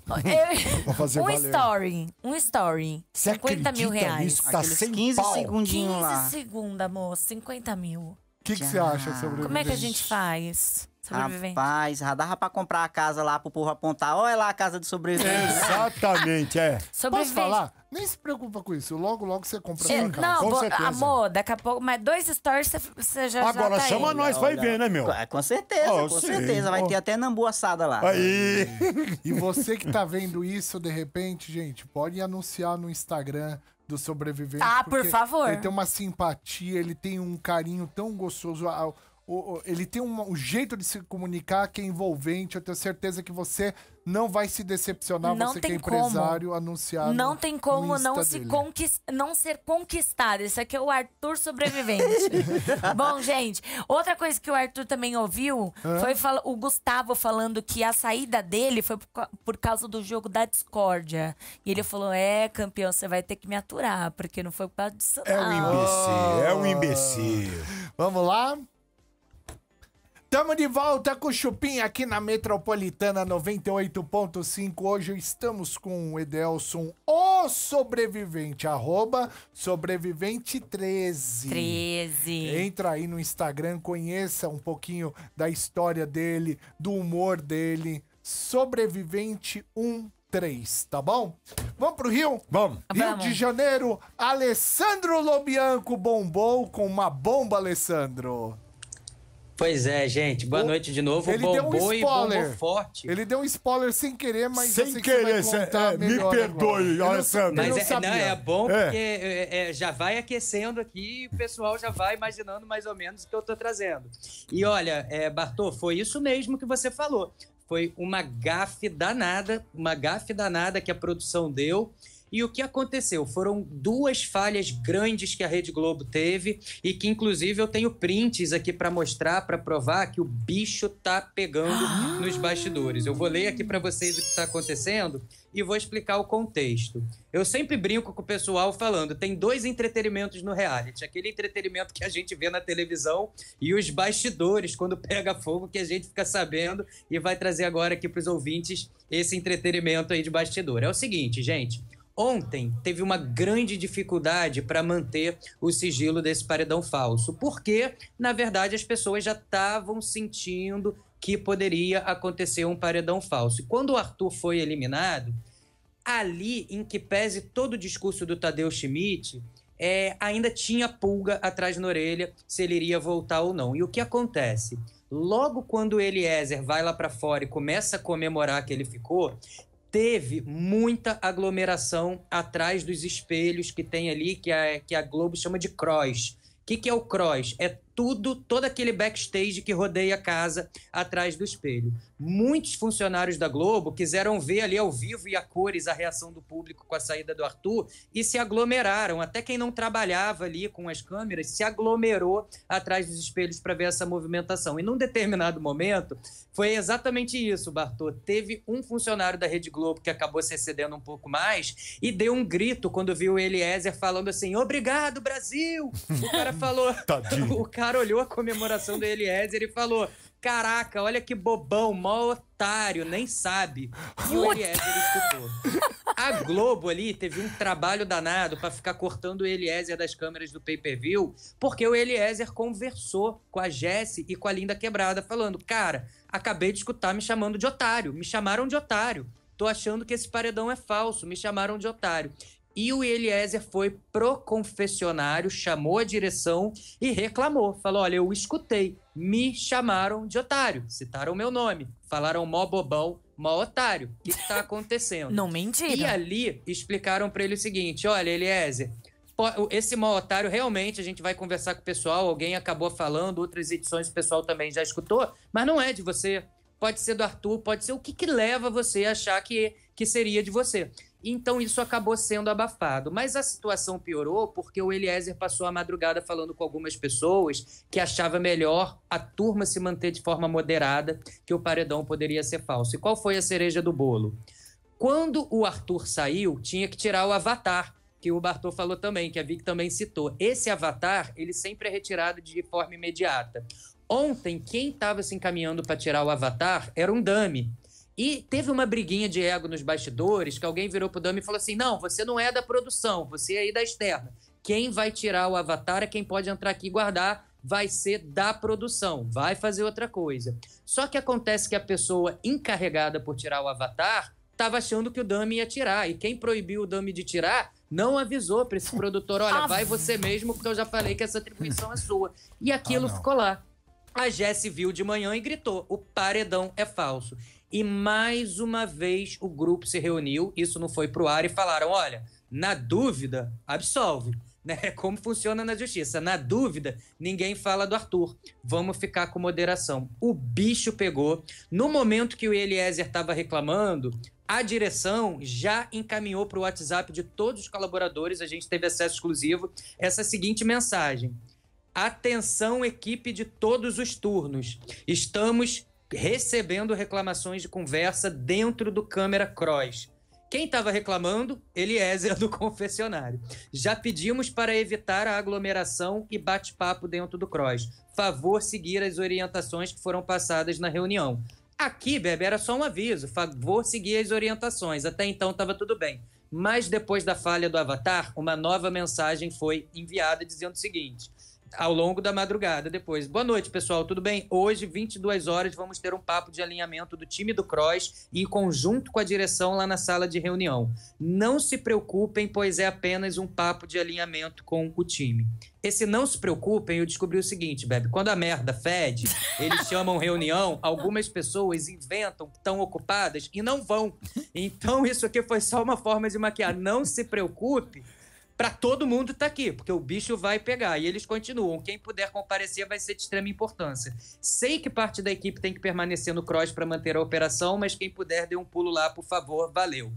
S5: <laughs> Vou fazer um valeu. story. Um story. 50 mil reais. Isso tá 15 segundinhos lá. 15 segundos, amor. 50 mil. O que, que você acha sobre isso? Como é que a gente faz? Sobrevivente.
S2: Rapaz, já dava pra comprar a casa lá pro povo apontar. Olha é lá a casa do sobrevivente. Exatamente,
S4: é.
S1: Sobrevivente. <laughs> Posso falar? Nem se preocupa com isso. Logo, logo você compra Sim. casa. Não, com vou, certeza. amor,
S5: daqui a pouco, mas dois stories você
S1: já Agora já tá chama aí. nós, vai ver, né,
S4: meu? É, com certeza, oh, com
S1: certeza. Vai oh.
S2: ter até nambu assada
S1: lá. Aí. E você que tá vendo isso, de repente, gente, pode anunciar no Instagram do sobrevivente. Ah, por favor. Ele tem uma simpatia, ele tem um carinho tão gostoso. Ao, ah, o, ele tem um, um, jeito de se comunicar que é envolvente. Eu tenho certeza que você não vai se decepcionar, não você que é empresário como. anunciado. Não tem como não, se
S5: conquist, não ser conquistado. esse aqui é o Arthur sobrevivente. <laughs> Bom, gente, outra coisa que o Arthur também ouviu Hã? foi o Gustavo falando que a saída dele foi por, por causa do jogo da discórdia. E ele falou: É, campeão, você vai ter que me aturar, porque não foi por causa disso. Não. É um imbecil,
S1: é um ah. imbecil. Vamos lá? Tamo de volta com o Chupim aqui na Metropolitana 98.5. Hoje estamos com o Edelson, o sobrevivente, arroba sobrevivente13. 13. Entra aí no Instagram, conheça um pouquinho da história dele, do humor dele. Sobrevivente13, tá bom? Vamos pro Rio? Vamos. Rio Vamos. de Janeiro, Alessandro Lobianco bombou com uma bomba, Alessandro. Pois é, gente. Boa o... noite de novo. Ele bombou deu um spoiler. e bombou forte. Ele deu um spoiler sem querer, mas sem querer, que é, Me perdoe, olha Alessandro. Mas é, não, é, não, é bom é. porque
S7: é. É, já vai aquecendo aqui e o pessoal já vai imaginando mais ou menos o que eu tô trazendo. E olha, é, Bartô, foi isso mesmo que você falou. Foi uma gafe danada, uma gafe danada que a produção deu. E o que aconteceu? Foram duas falhas grandes que a Rede Globo teve e que, inclusive, eu tenho prints aqui para mostrar, para provar que o bicho tá pegando ah! nos bastidores. Eu vou ler aqui para vocês o que está acontecendo e vou explicar o contexto. Eu sempre brinco com o pessoal falando: tem dois entretenimentos no reality. Aquele entretenimento que a gente vê na televisão e os bastidores, quando pega fogo, que a gente fica sabendo e vai trazer agora aqui para os ouvintes esse entretenimento aí de bastidor. É o seguinte, gente ontem teve uma grande dificuldade para manter o sigilo desse paredão falso, porque, na verdade, as pessoas já estavam sentindo que poderia acontecer um paredão falso. E quando o Arthur foi eliminado, ali em que pese todo o discurso do Tadeu Schmidt, é, ainda tinha pulga atrás na orelha se ele iria voltar ou não. E o que acontece? Logo quando o Eliezer vai lá para fora e começa a comemorar que ele ficou, teve muita aglomeração atrás dos espelhos que tem ali, que a, que a Globo chama de cross. O que, que é o cross? É tudo, todo aquele backstage que rodeia a casa atrás do espelho muitos funcionários da Globo quiseram ver ali ao vivo e a cores a reação do público com a saída do Arthur e se aglomeraram. Até quem não trabalhava ali com as câmeras se aglomerou atrás dos espelhos para ver essa movimentação. E num determinado momento, foi exatamente isso, Bartô. Teve um funcionário da Rede Globo que acabou se excedendo um pouco mais e deu um grito quando viu o Eliezer falando assim: Obrigado, Brasil! O cara falou. <laughs> <laughs> o cara olhou a comemoração do Eliezer e falou. Caraca, olha que bobão, mó otário, nem sabe. E o Eliezer
S6: escutou.
S7: A Globo ali teve um trabalho danado para ficar cortando o Eliezer das câmeras do pay-per-view, porque o Eliezer conversou com a Jesse e com a Linda Quebrada, falando: Cara, acabei de escutar me chamando de otário, me chamaram de otário. Tô achando que esse paredão é falso, me chamaram de otário. E o Eliezer foi pro confessionário, chamou a direção e reclamou. Falou: olha, eu escutei, me chamaram de otário, citaram meu nome, falaram mó bobão, mó otário. O que, está acontecendo? <laughs> Não mentira. E ali explicaram para ele o seguinte: olha, Eliezer, esse mó otário realmente a gente vai conversar com o pessoal, alguém acabou falando, outras edições o pessoal também já escutou, mas não é de você. Pode ser do Arthur, pode ser o que, que leva você a achar que, que seria de você. Então isso acabou sendo abafado. Mas a situação piorou porque o Eliezer passou a madrugada falando com algumas pessoas que achava melhor a turma se manter de forma moderada, que o paredão poderia ser falso. E qual foi a cereja do bolo? Quando o Arthur saiu, tinha que tirar o avatar, que o Bartô falou também, que a Vic também citou. Esse avatar, ele sempre é retirado de forma imediata. Ontem, quem estava se encaminhando para tirar o avatar era um Dame. E teve uma briguinha de ego nos bastidores que alguém virou pro Dami e falou assim: não, você não é da produção, você é aí da externa. Quem vai tirar o avatar é quem pode entrar aqui e guardar, vai ser da produção, vai fazer outra coisa. Só que acontece que a pessoa encarregada por tirar o avatar estava achando que o Dami ia tirar. E quem proibiu o Dami de tirar não avisou para esse produtor: olha, ah. vai você mesmo, porque eu já falei que essa atribuição é sua. E aquilo ah, ficou lá. A Jess viu de manhã e gritou: o paredão é falso. E mais uma vez o grupo se reuniu, isso não foi para o ar, e falaram: olha, na dúvida, absolve. <laughs> Né? Como funciona na justiça. Na dúvida, ninguém fala do Arthur. Vamos ficar com moderação. O bicho pegou. No momento que o Eliezer estava reclamando, a direção já encaminhou para o WhatsApp de todos os colaboradores, a gente teve acesso exclusivo, essa seguinte mensagem. Atenção, equipe de todos os turnos. Estamos recebendo reclamações de conversa dentro do câmera cross. Quem estava reclamando? Eliezer do <laughs> confessionário. Já pedimos para evitar a aglomeração e bate-papo dentro do cross. Favor seguir as orientações que foram passadas na reunião. Aqui, Bebe, era só um aviso. Favor seguir as orientações. Até então estava tudo bem. Mas depois da falha do avatar, uma nova mensagem foi enviada dizendo o seguinte: ao longo da madrugada depois. Boa noite, pessoal, tudo bem? Hoje, 22 horas, vamos ter um papo de alinhamento do time do Cross em conjunto com a direção lá na sala de reunião. Não se preocupem, pois é apenas um papo de alinhamento com o time. Esse não se preocupem, eu descobri o seguinte, Bebe. Quando a merda fede, eles <laughs> chamam reunião, algumas pessoas inventam que estão ocupadas e não vão. Então, isso aqui foi só uma forma de maquiar. Não se preocupe, para todo mundo estar tá aqui, porque o bicho vai pegar. E eles continuam. Quem puder comparecer vai ser de extrema importância. Sei que parte da equipe tem que permanecer no cross para manter a operação, mas quem puder, dê um pulo lá, por favor. Valeu.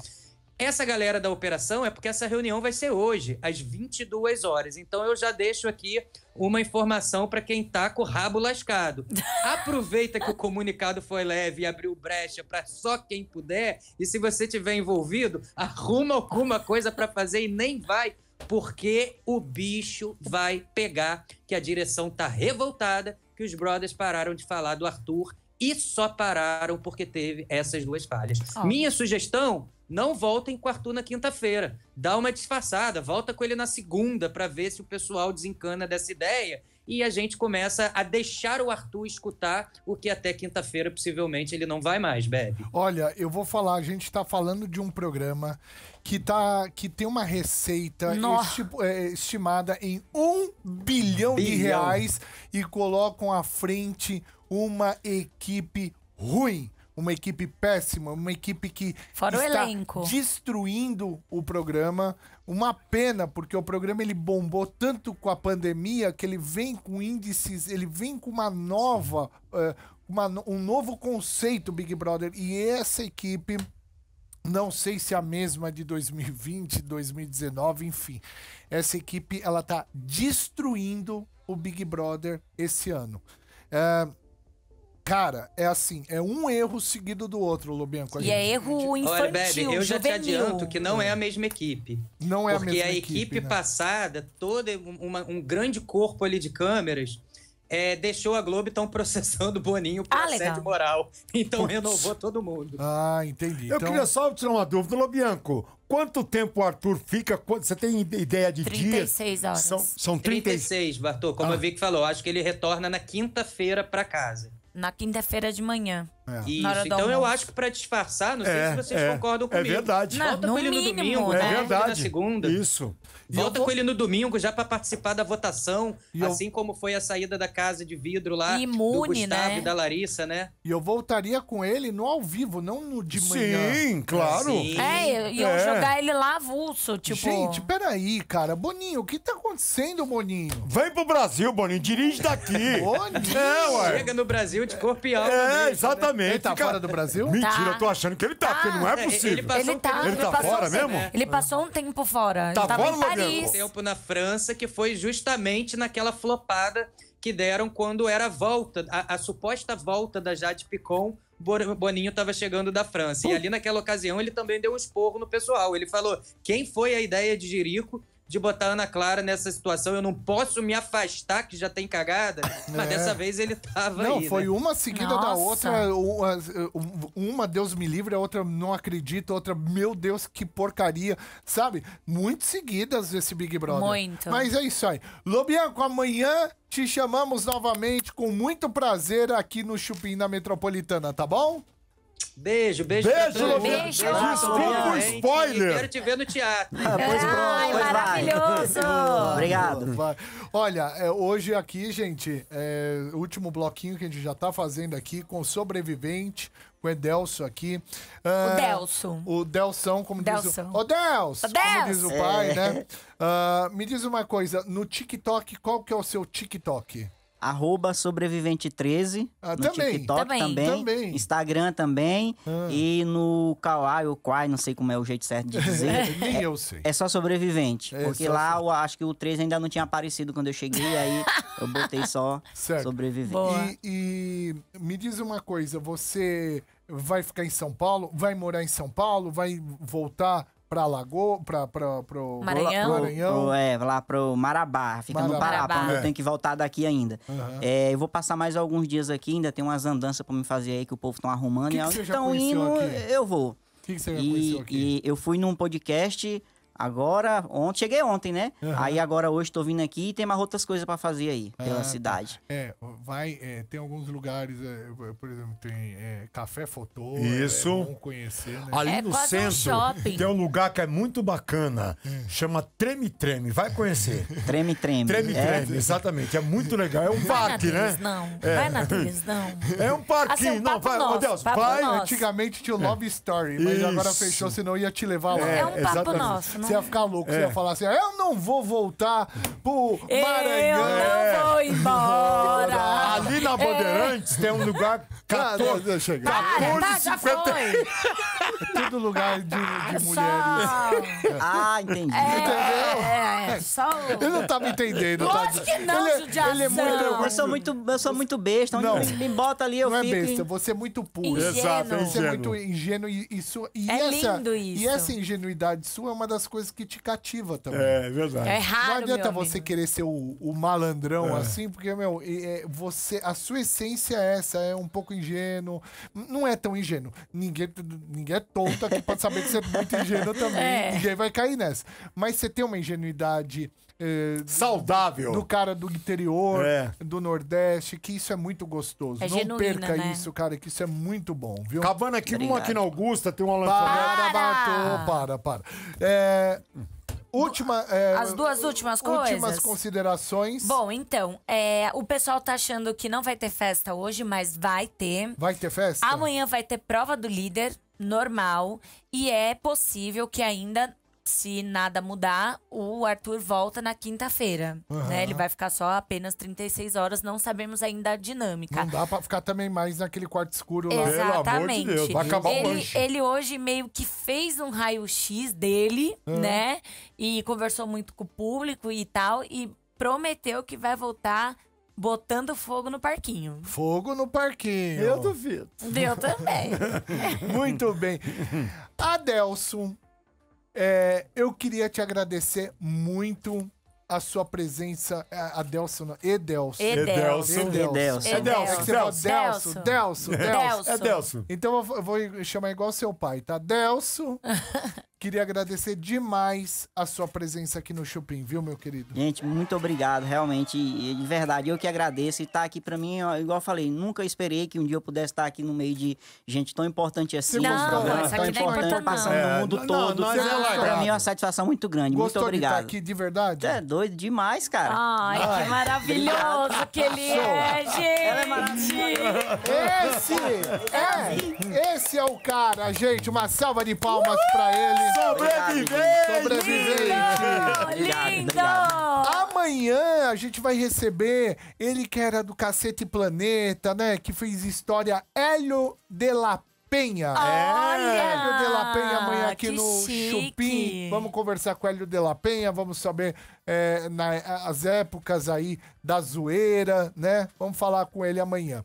S7: Essa galera da operação é porque essa reunião vai ser hoje, às 22 horas. Então eu já deixo aqui uma informação para quem tá com o rabo lascado. <laughs> Aproveita que o comunicado foi leve e abriu brecha para só quem puder. E se você tiver envolvido, arruma alguma coisa para fazer e nem vai porque o bicho vai pegar, que a direção tá revoltada, que os brothers pararam de falar do Arthur e só pararam porque teve essas duas falhas. Oh. Minha sugestão, não voltem com o Arthur na quinta-feira. Dá uma disfarçada, volta com ele na segunda para ver se o pessoal desencana dessa ideia e a gente começa a deixar o Arthur escutar o que até quinta-feira possivelmente ele não vai mais, Bebe.
S1: Olha, eu vou falar, a gente está falando de um programa que, tá, que tem uma receita esti é, estimada em um bilhão, bilhão de reais e colocam à frente uma equipe ruim uma equipe péssima, uma equipe que Fora está destruindo o programa. Uma pena, porque o programa ele bombou tanto com a pandemia que ele vem com índices, ele vem com uma nova, uh, uma, um novo conceito Big Brother. E essa equipe não sei se a mesma de 2020, 2019, enfim. Essa equipe ela tá destruindo o Big Brother esse ano. Uh, Cara, é assim, é um erro seguido do outro, Lobianco. E é
S5: erro infantil, Olha, Bebe, eu juvenil. já te adianto que não é a
S7: mesma equipe. Não é a mesma equipe. Porque a equipe, né? passada, todo uma, um grande corpo ali de câmeras, é, deixou a Globo estão processando o Boninho por ah, assédio moral.
S4: Então Putz. renovou todo mundo. Ah, entendi. Eu então... queria só tirar uma dúvida, Lobianco. Quanto tempo o Arthur fica? Você tem ideia de 36 dias? 36 horas. São, são
S7: 30... 36, Bartô. Como ah. vi que falou, acho que ele retorna na quinta-feira para casa
S5: na quinta-feira de manhã.
S7: É. Isso. Então eu acho que para disfarçar, não sei é, se vocês é, concordam é comigo. É verdade. Volta não, com ele mínimo, no domingo, é né? é verdade. na segunda. Isso. E Volta vou... com ele no domingo já para participar da votação, e assim eu... como foi a saída da casa de vidro lá Imune, do né? Gustavo né? e da Larissa, né?
S1: E eu voltaria com ele no ao vivo, não no de manhã. Sim, claro. Sim. É, e eu é. jogar ele lá
S4: avulso, tipo. Gente,
S1: peraí, cara, Boninho, o que tá acontecendo, Boninho? Vem
S4: pro Brasil, Boninho, dirige daqui. Boninho. Chega no Brasil de corpo e alma. É, mesmo, né? exatamente. Né? também. Ele tá fica... fora do Brasil? Mentira, tá. eu tô tá. achando que ele tá, tá. porque não é possível. Ele, ele, tá, ele tá, fora mesmo? Né?
S5: Ele passou um tempo fora. Tá ele tava fora, em Paris. Um tempo
S7: na França, que foi justamente naquela flopada que deram quando era a volta, a, a suposta volta da Jade Picon Boninho estava chegando da França. E ali naquela ocasião ele também deu um esporro no pessoal. Ele falou: quem foi a ideia de Jerico de botar a Ana Clara nessa situação. Eu não posso me afastar, que já tem cagada. Mas é. dessa vez ele tava não, aí. Não, foi né? uma seguida Nossa. da outra.
S1: Uma, uma, Deus me livre, a outra não acredito, a outra, meu Deus, que porcaria. Sabe? Muito seguidas esse Big Brother. Muito. Mas é isso aí. Lobianco, amanhã te chamamos novamente com muito prazer aqui no Chupim da Metropolitana, tá bom? Beijo, beijo. Beijo, Luvinha. Desculpa o spoiler. Quero te
S7: ver no teatro. Ah, pronto, Ai, pois maravilhoso. Obrigado.
S1: Olha, é, hoje aqui, gente, é, último bloquinho que a gente já tá fazendo aqui com sobrevivente, com o Edelso aqui. Uh, o Delson. O Delson, como Delson. diz o... pai. o Delso! Como diz o pai, né? é. né? Uh, me diz uma coisa, no TikTok, qual que é o seu TikTok? arroba sobrevivente13 ah, no também. TikTok também. também,
S2: Instagram também ah. e no Kawai ou Quai, não sei como é o jeito certo de dizer. <laughs> Nem é, eu sei. É, é só sobrevivente, é porque só lá eu acho que o 13 ainda não tinha aparecido quando eu cheguei, aí <laughs> eu botei só certo. sobrevivente.
S1: E, e me diz uma coisa, você vai ficar em São Paulo? Vai morar em São Paulo? Vai voltar pra Lagoa, pra, para pro Maranhão. Pro, Maranhão. Pro,
S2: é, lá pro Marabá, fica Marabá. no Pará, Marabá. Então é. eu tenho que voltar daqui ainda. Uhum. É, eu vou passar mais alguns dias aqui, ainda tem umas andanças pra me fazer aí que o povo tá arrumando. Que que e que estão indo, aqui? eu vou. O que, que você já e, conheceu aqui? E eu fui num podcast Agora, ontem, cheguei ontem, né? Uhum. Aí agora hoje estou vindo aqui e tem mais outras coisas para fazer
S4: aí pela ah, tá. cidade.
S1: É, vai, é, tem alguns lugares, é, por exemplo, tem é, Café Fotô. É, Isso. É bom conhecer, né? Ali é no centro um tem um
S4: lugar que é muito bacana, é. chama Treme Treme, vai conhecer. <laughs> Treme Treme. Treme Treme, exatamente, é muito legal. É um parque, né? Não, é. vai na deles,
S6: não. <laughs> É um parque assim, um não, vai, nosso, oh, Deus, vai. Antigamente
S1: tinha o Love Story, mas Isso. agora fechou, senão ia te levar lá. É, um papo exatamente. nosso, não você ia ficar louco, você é. ia falar assim: eu não vou voltar pro Maranhão. Eu não é. vou embora. <laughs> Ali na é. Bandeirantes
S4: tem um lugar 14, 14 tá, tá, já foi. <laughs> Tudo
S6: lugar de, de mulheres. Ah, entendi. Entendeu? É, é, só... Ele não tá me entendendo. Tá? Lógico que não, ele, judiação. Ele é muito, eu, sou
S1: muito, eu sou muito besta. Não. Onde me, me bota ali, eu não fico... Não é besta, você é muito puro. Exato, você é muito ingênuo. E, isso, e é essa, lindo isso. E essa ingenuidade sua é uma das coisas coisas que te cativa também. É, é verdade. É raro, Não adianta você querer ser o, o malandrão é. assim, porque, meu, é, você, a sua essência é essa, é um pouco ingênuo. Não é tão ingênuo. Ninguém, ninguém é tonto aqui pra saber que você é muito ingênuo também. <laughs> É. Ninguém vai cair nessa. Mas você tem uma ingenuidade eh, saudável do cara do interior, é. do Nordeste, que isso é muito gostoso. É não genuína, perca né? isso, cara, que isso é muito bom, viu? Acabando aqui, Obrigado. uma aqui na Augusta, tem uma lanchonete. Para, para, para. É, Última, é, As duas últimas coisas. Últimas considerações. Bom,
S5: então, é, o pessoal tá achando que não vai ter festa hoje, mas vai ter.
S1: Vai ter festa?
S5: Amanhã vai ter prova do líder, normal. E é possível que ainda se nada mudar, o Arthur volta na quinta-feira. Uhum. Né? Ele vai ficar só apenas 36 horas, não sabemos ainda a dinâmica. Não
S1: dá pra ficar também mais naquele quarto escuro lá. Exatamente. Pelo amor de Deus, vai acabar ele, o lanche.
S5: Ele hoje meio que fez um raio-x dele, uhum. né? E conversou muito com o público e tal. E prometeu que vai voltar botando fogo no parquinho.
S1: Fogo no parquinho. Eu duvido. Eu também. <laughs> muito bem. Adelson é, eu queria te agradecer muito a sua presença, a Delson. Edelson. Edelson. Edelson. Edelson. Edelson. Edelson. Delso. Delso. É Então eu vou chamar igual seu pai, tá? Delson. <laughs> Queria agradecer demais a sua presença aqui no Chupim, viu, meu querido?
S2: Gente, muito obrigado, realmente, de verdade, eu que agradeço. E estar tá aqui para mim, igual eu falei, nunca esperei que um dia eu pudesse estar tá aqui no meio de gente tão importante assim. Não, isso aqui não é importante, passando no mundo é, não, todo. Não, não, é pra mim é uma satisfação muito grande, Gostou muito obrigado. De tá aqui de verdade? É doido demais, cara. Ai, Ai. que
S6: maravilhoso que ele é, gente! É esse
S1: é, esse é o cara, gente. Uma salva de palmas uh! para ele. Sobrevivente! Sobrevivente! Lindo! Amanhã a gente vai receber ele que era do Cacete Planeta, né? Que fez história Hélio de la Penha. É. Olha! Hélio de la Penha amanhã aqui no chique. Chupim. Vamos conversar com Hélio de la Penha, vamos saber é, na, as épocas aí da zoeira, né? Vamos falar com ele amanhã.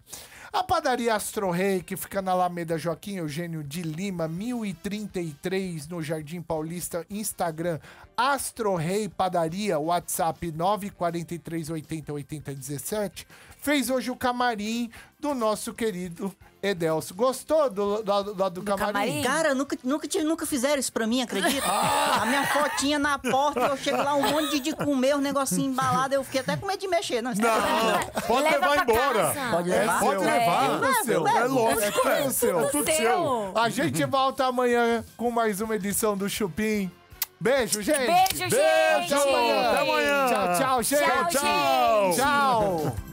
S1: A padaria Astro Rei, que fica na Alameda Joaquim Eugênio de Lima, 1033, no Jardim Paulista, Instagram, Astro Rei Padaria, WhatsApp 943808017 fez hoje o camarim do nosso querido Edelso. Gostou do, do, do, do, do camarim? camarim? Cara, nunca, nunca, nunca fizeram isso pra mim, acredita? Ah! A
S2: minha fotinha na porta, eu chego lá, um monte de, de comer, um negocinho embalado, eu fiquei até com medo de mexer. Né?
S1: Não, não, <laughs> não. pode Leva levar embora. Casa. Pode é levar? É pode levar. É, é, seu. é lógico, é, é, seu. É tudo seu. A gente uhum. volta amanhã com mais uma edição do Chupim. Beijo, gente. Beijo, Beijo gente. Até amanhã. Até amanhã. Tchau, tchau, gente. Tchau, tchau.
S6: Gente. tchau.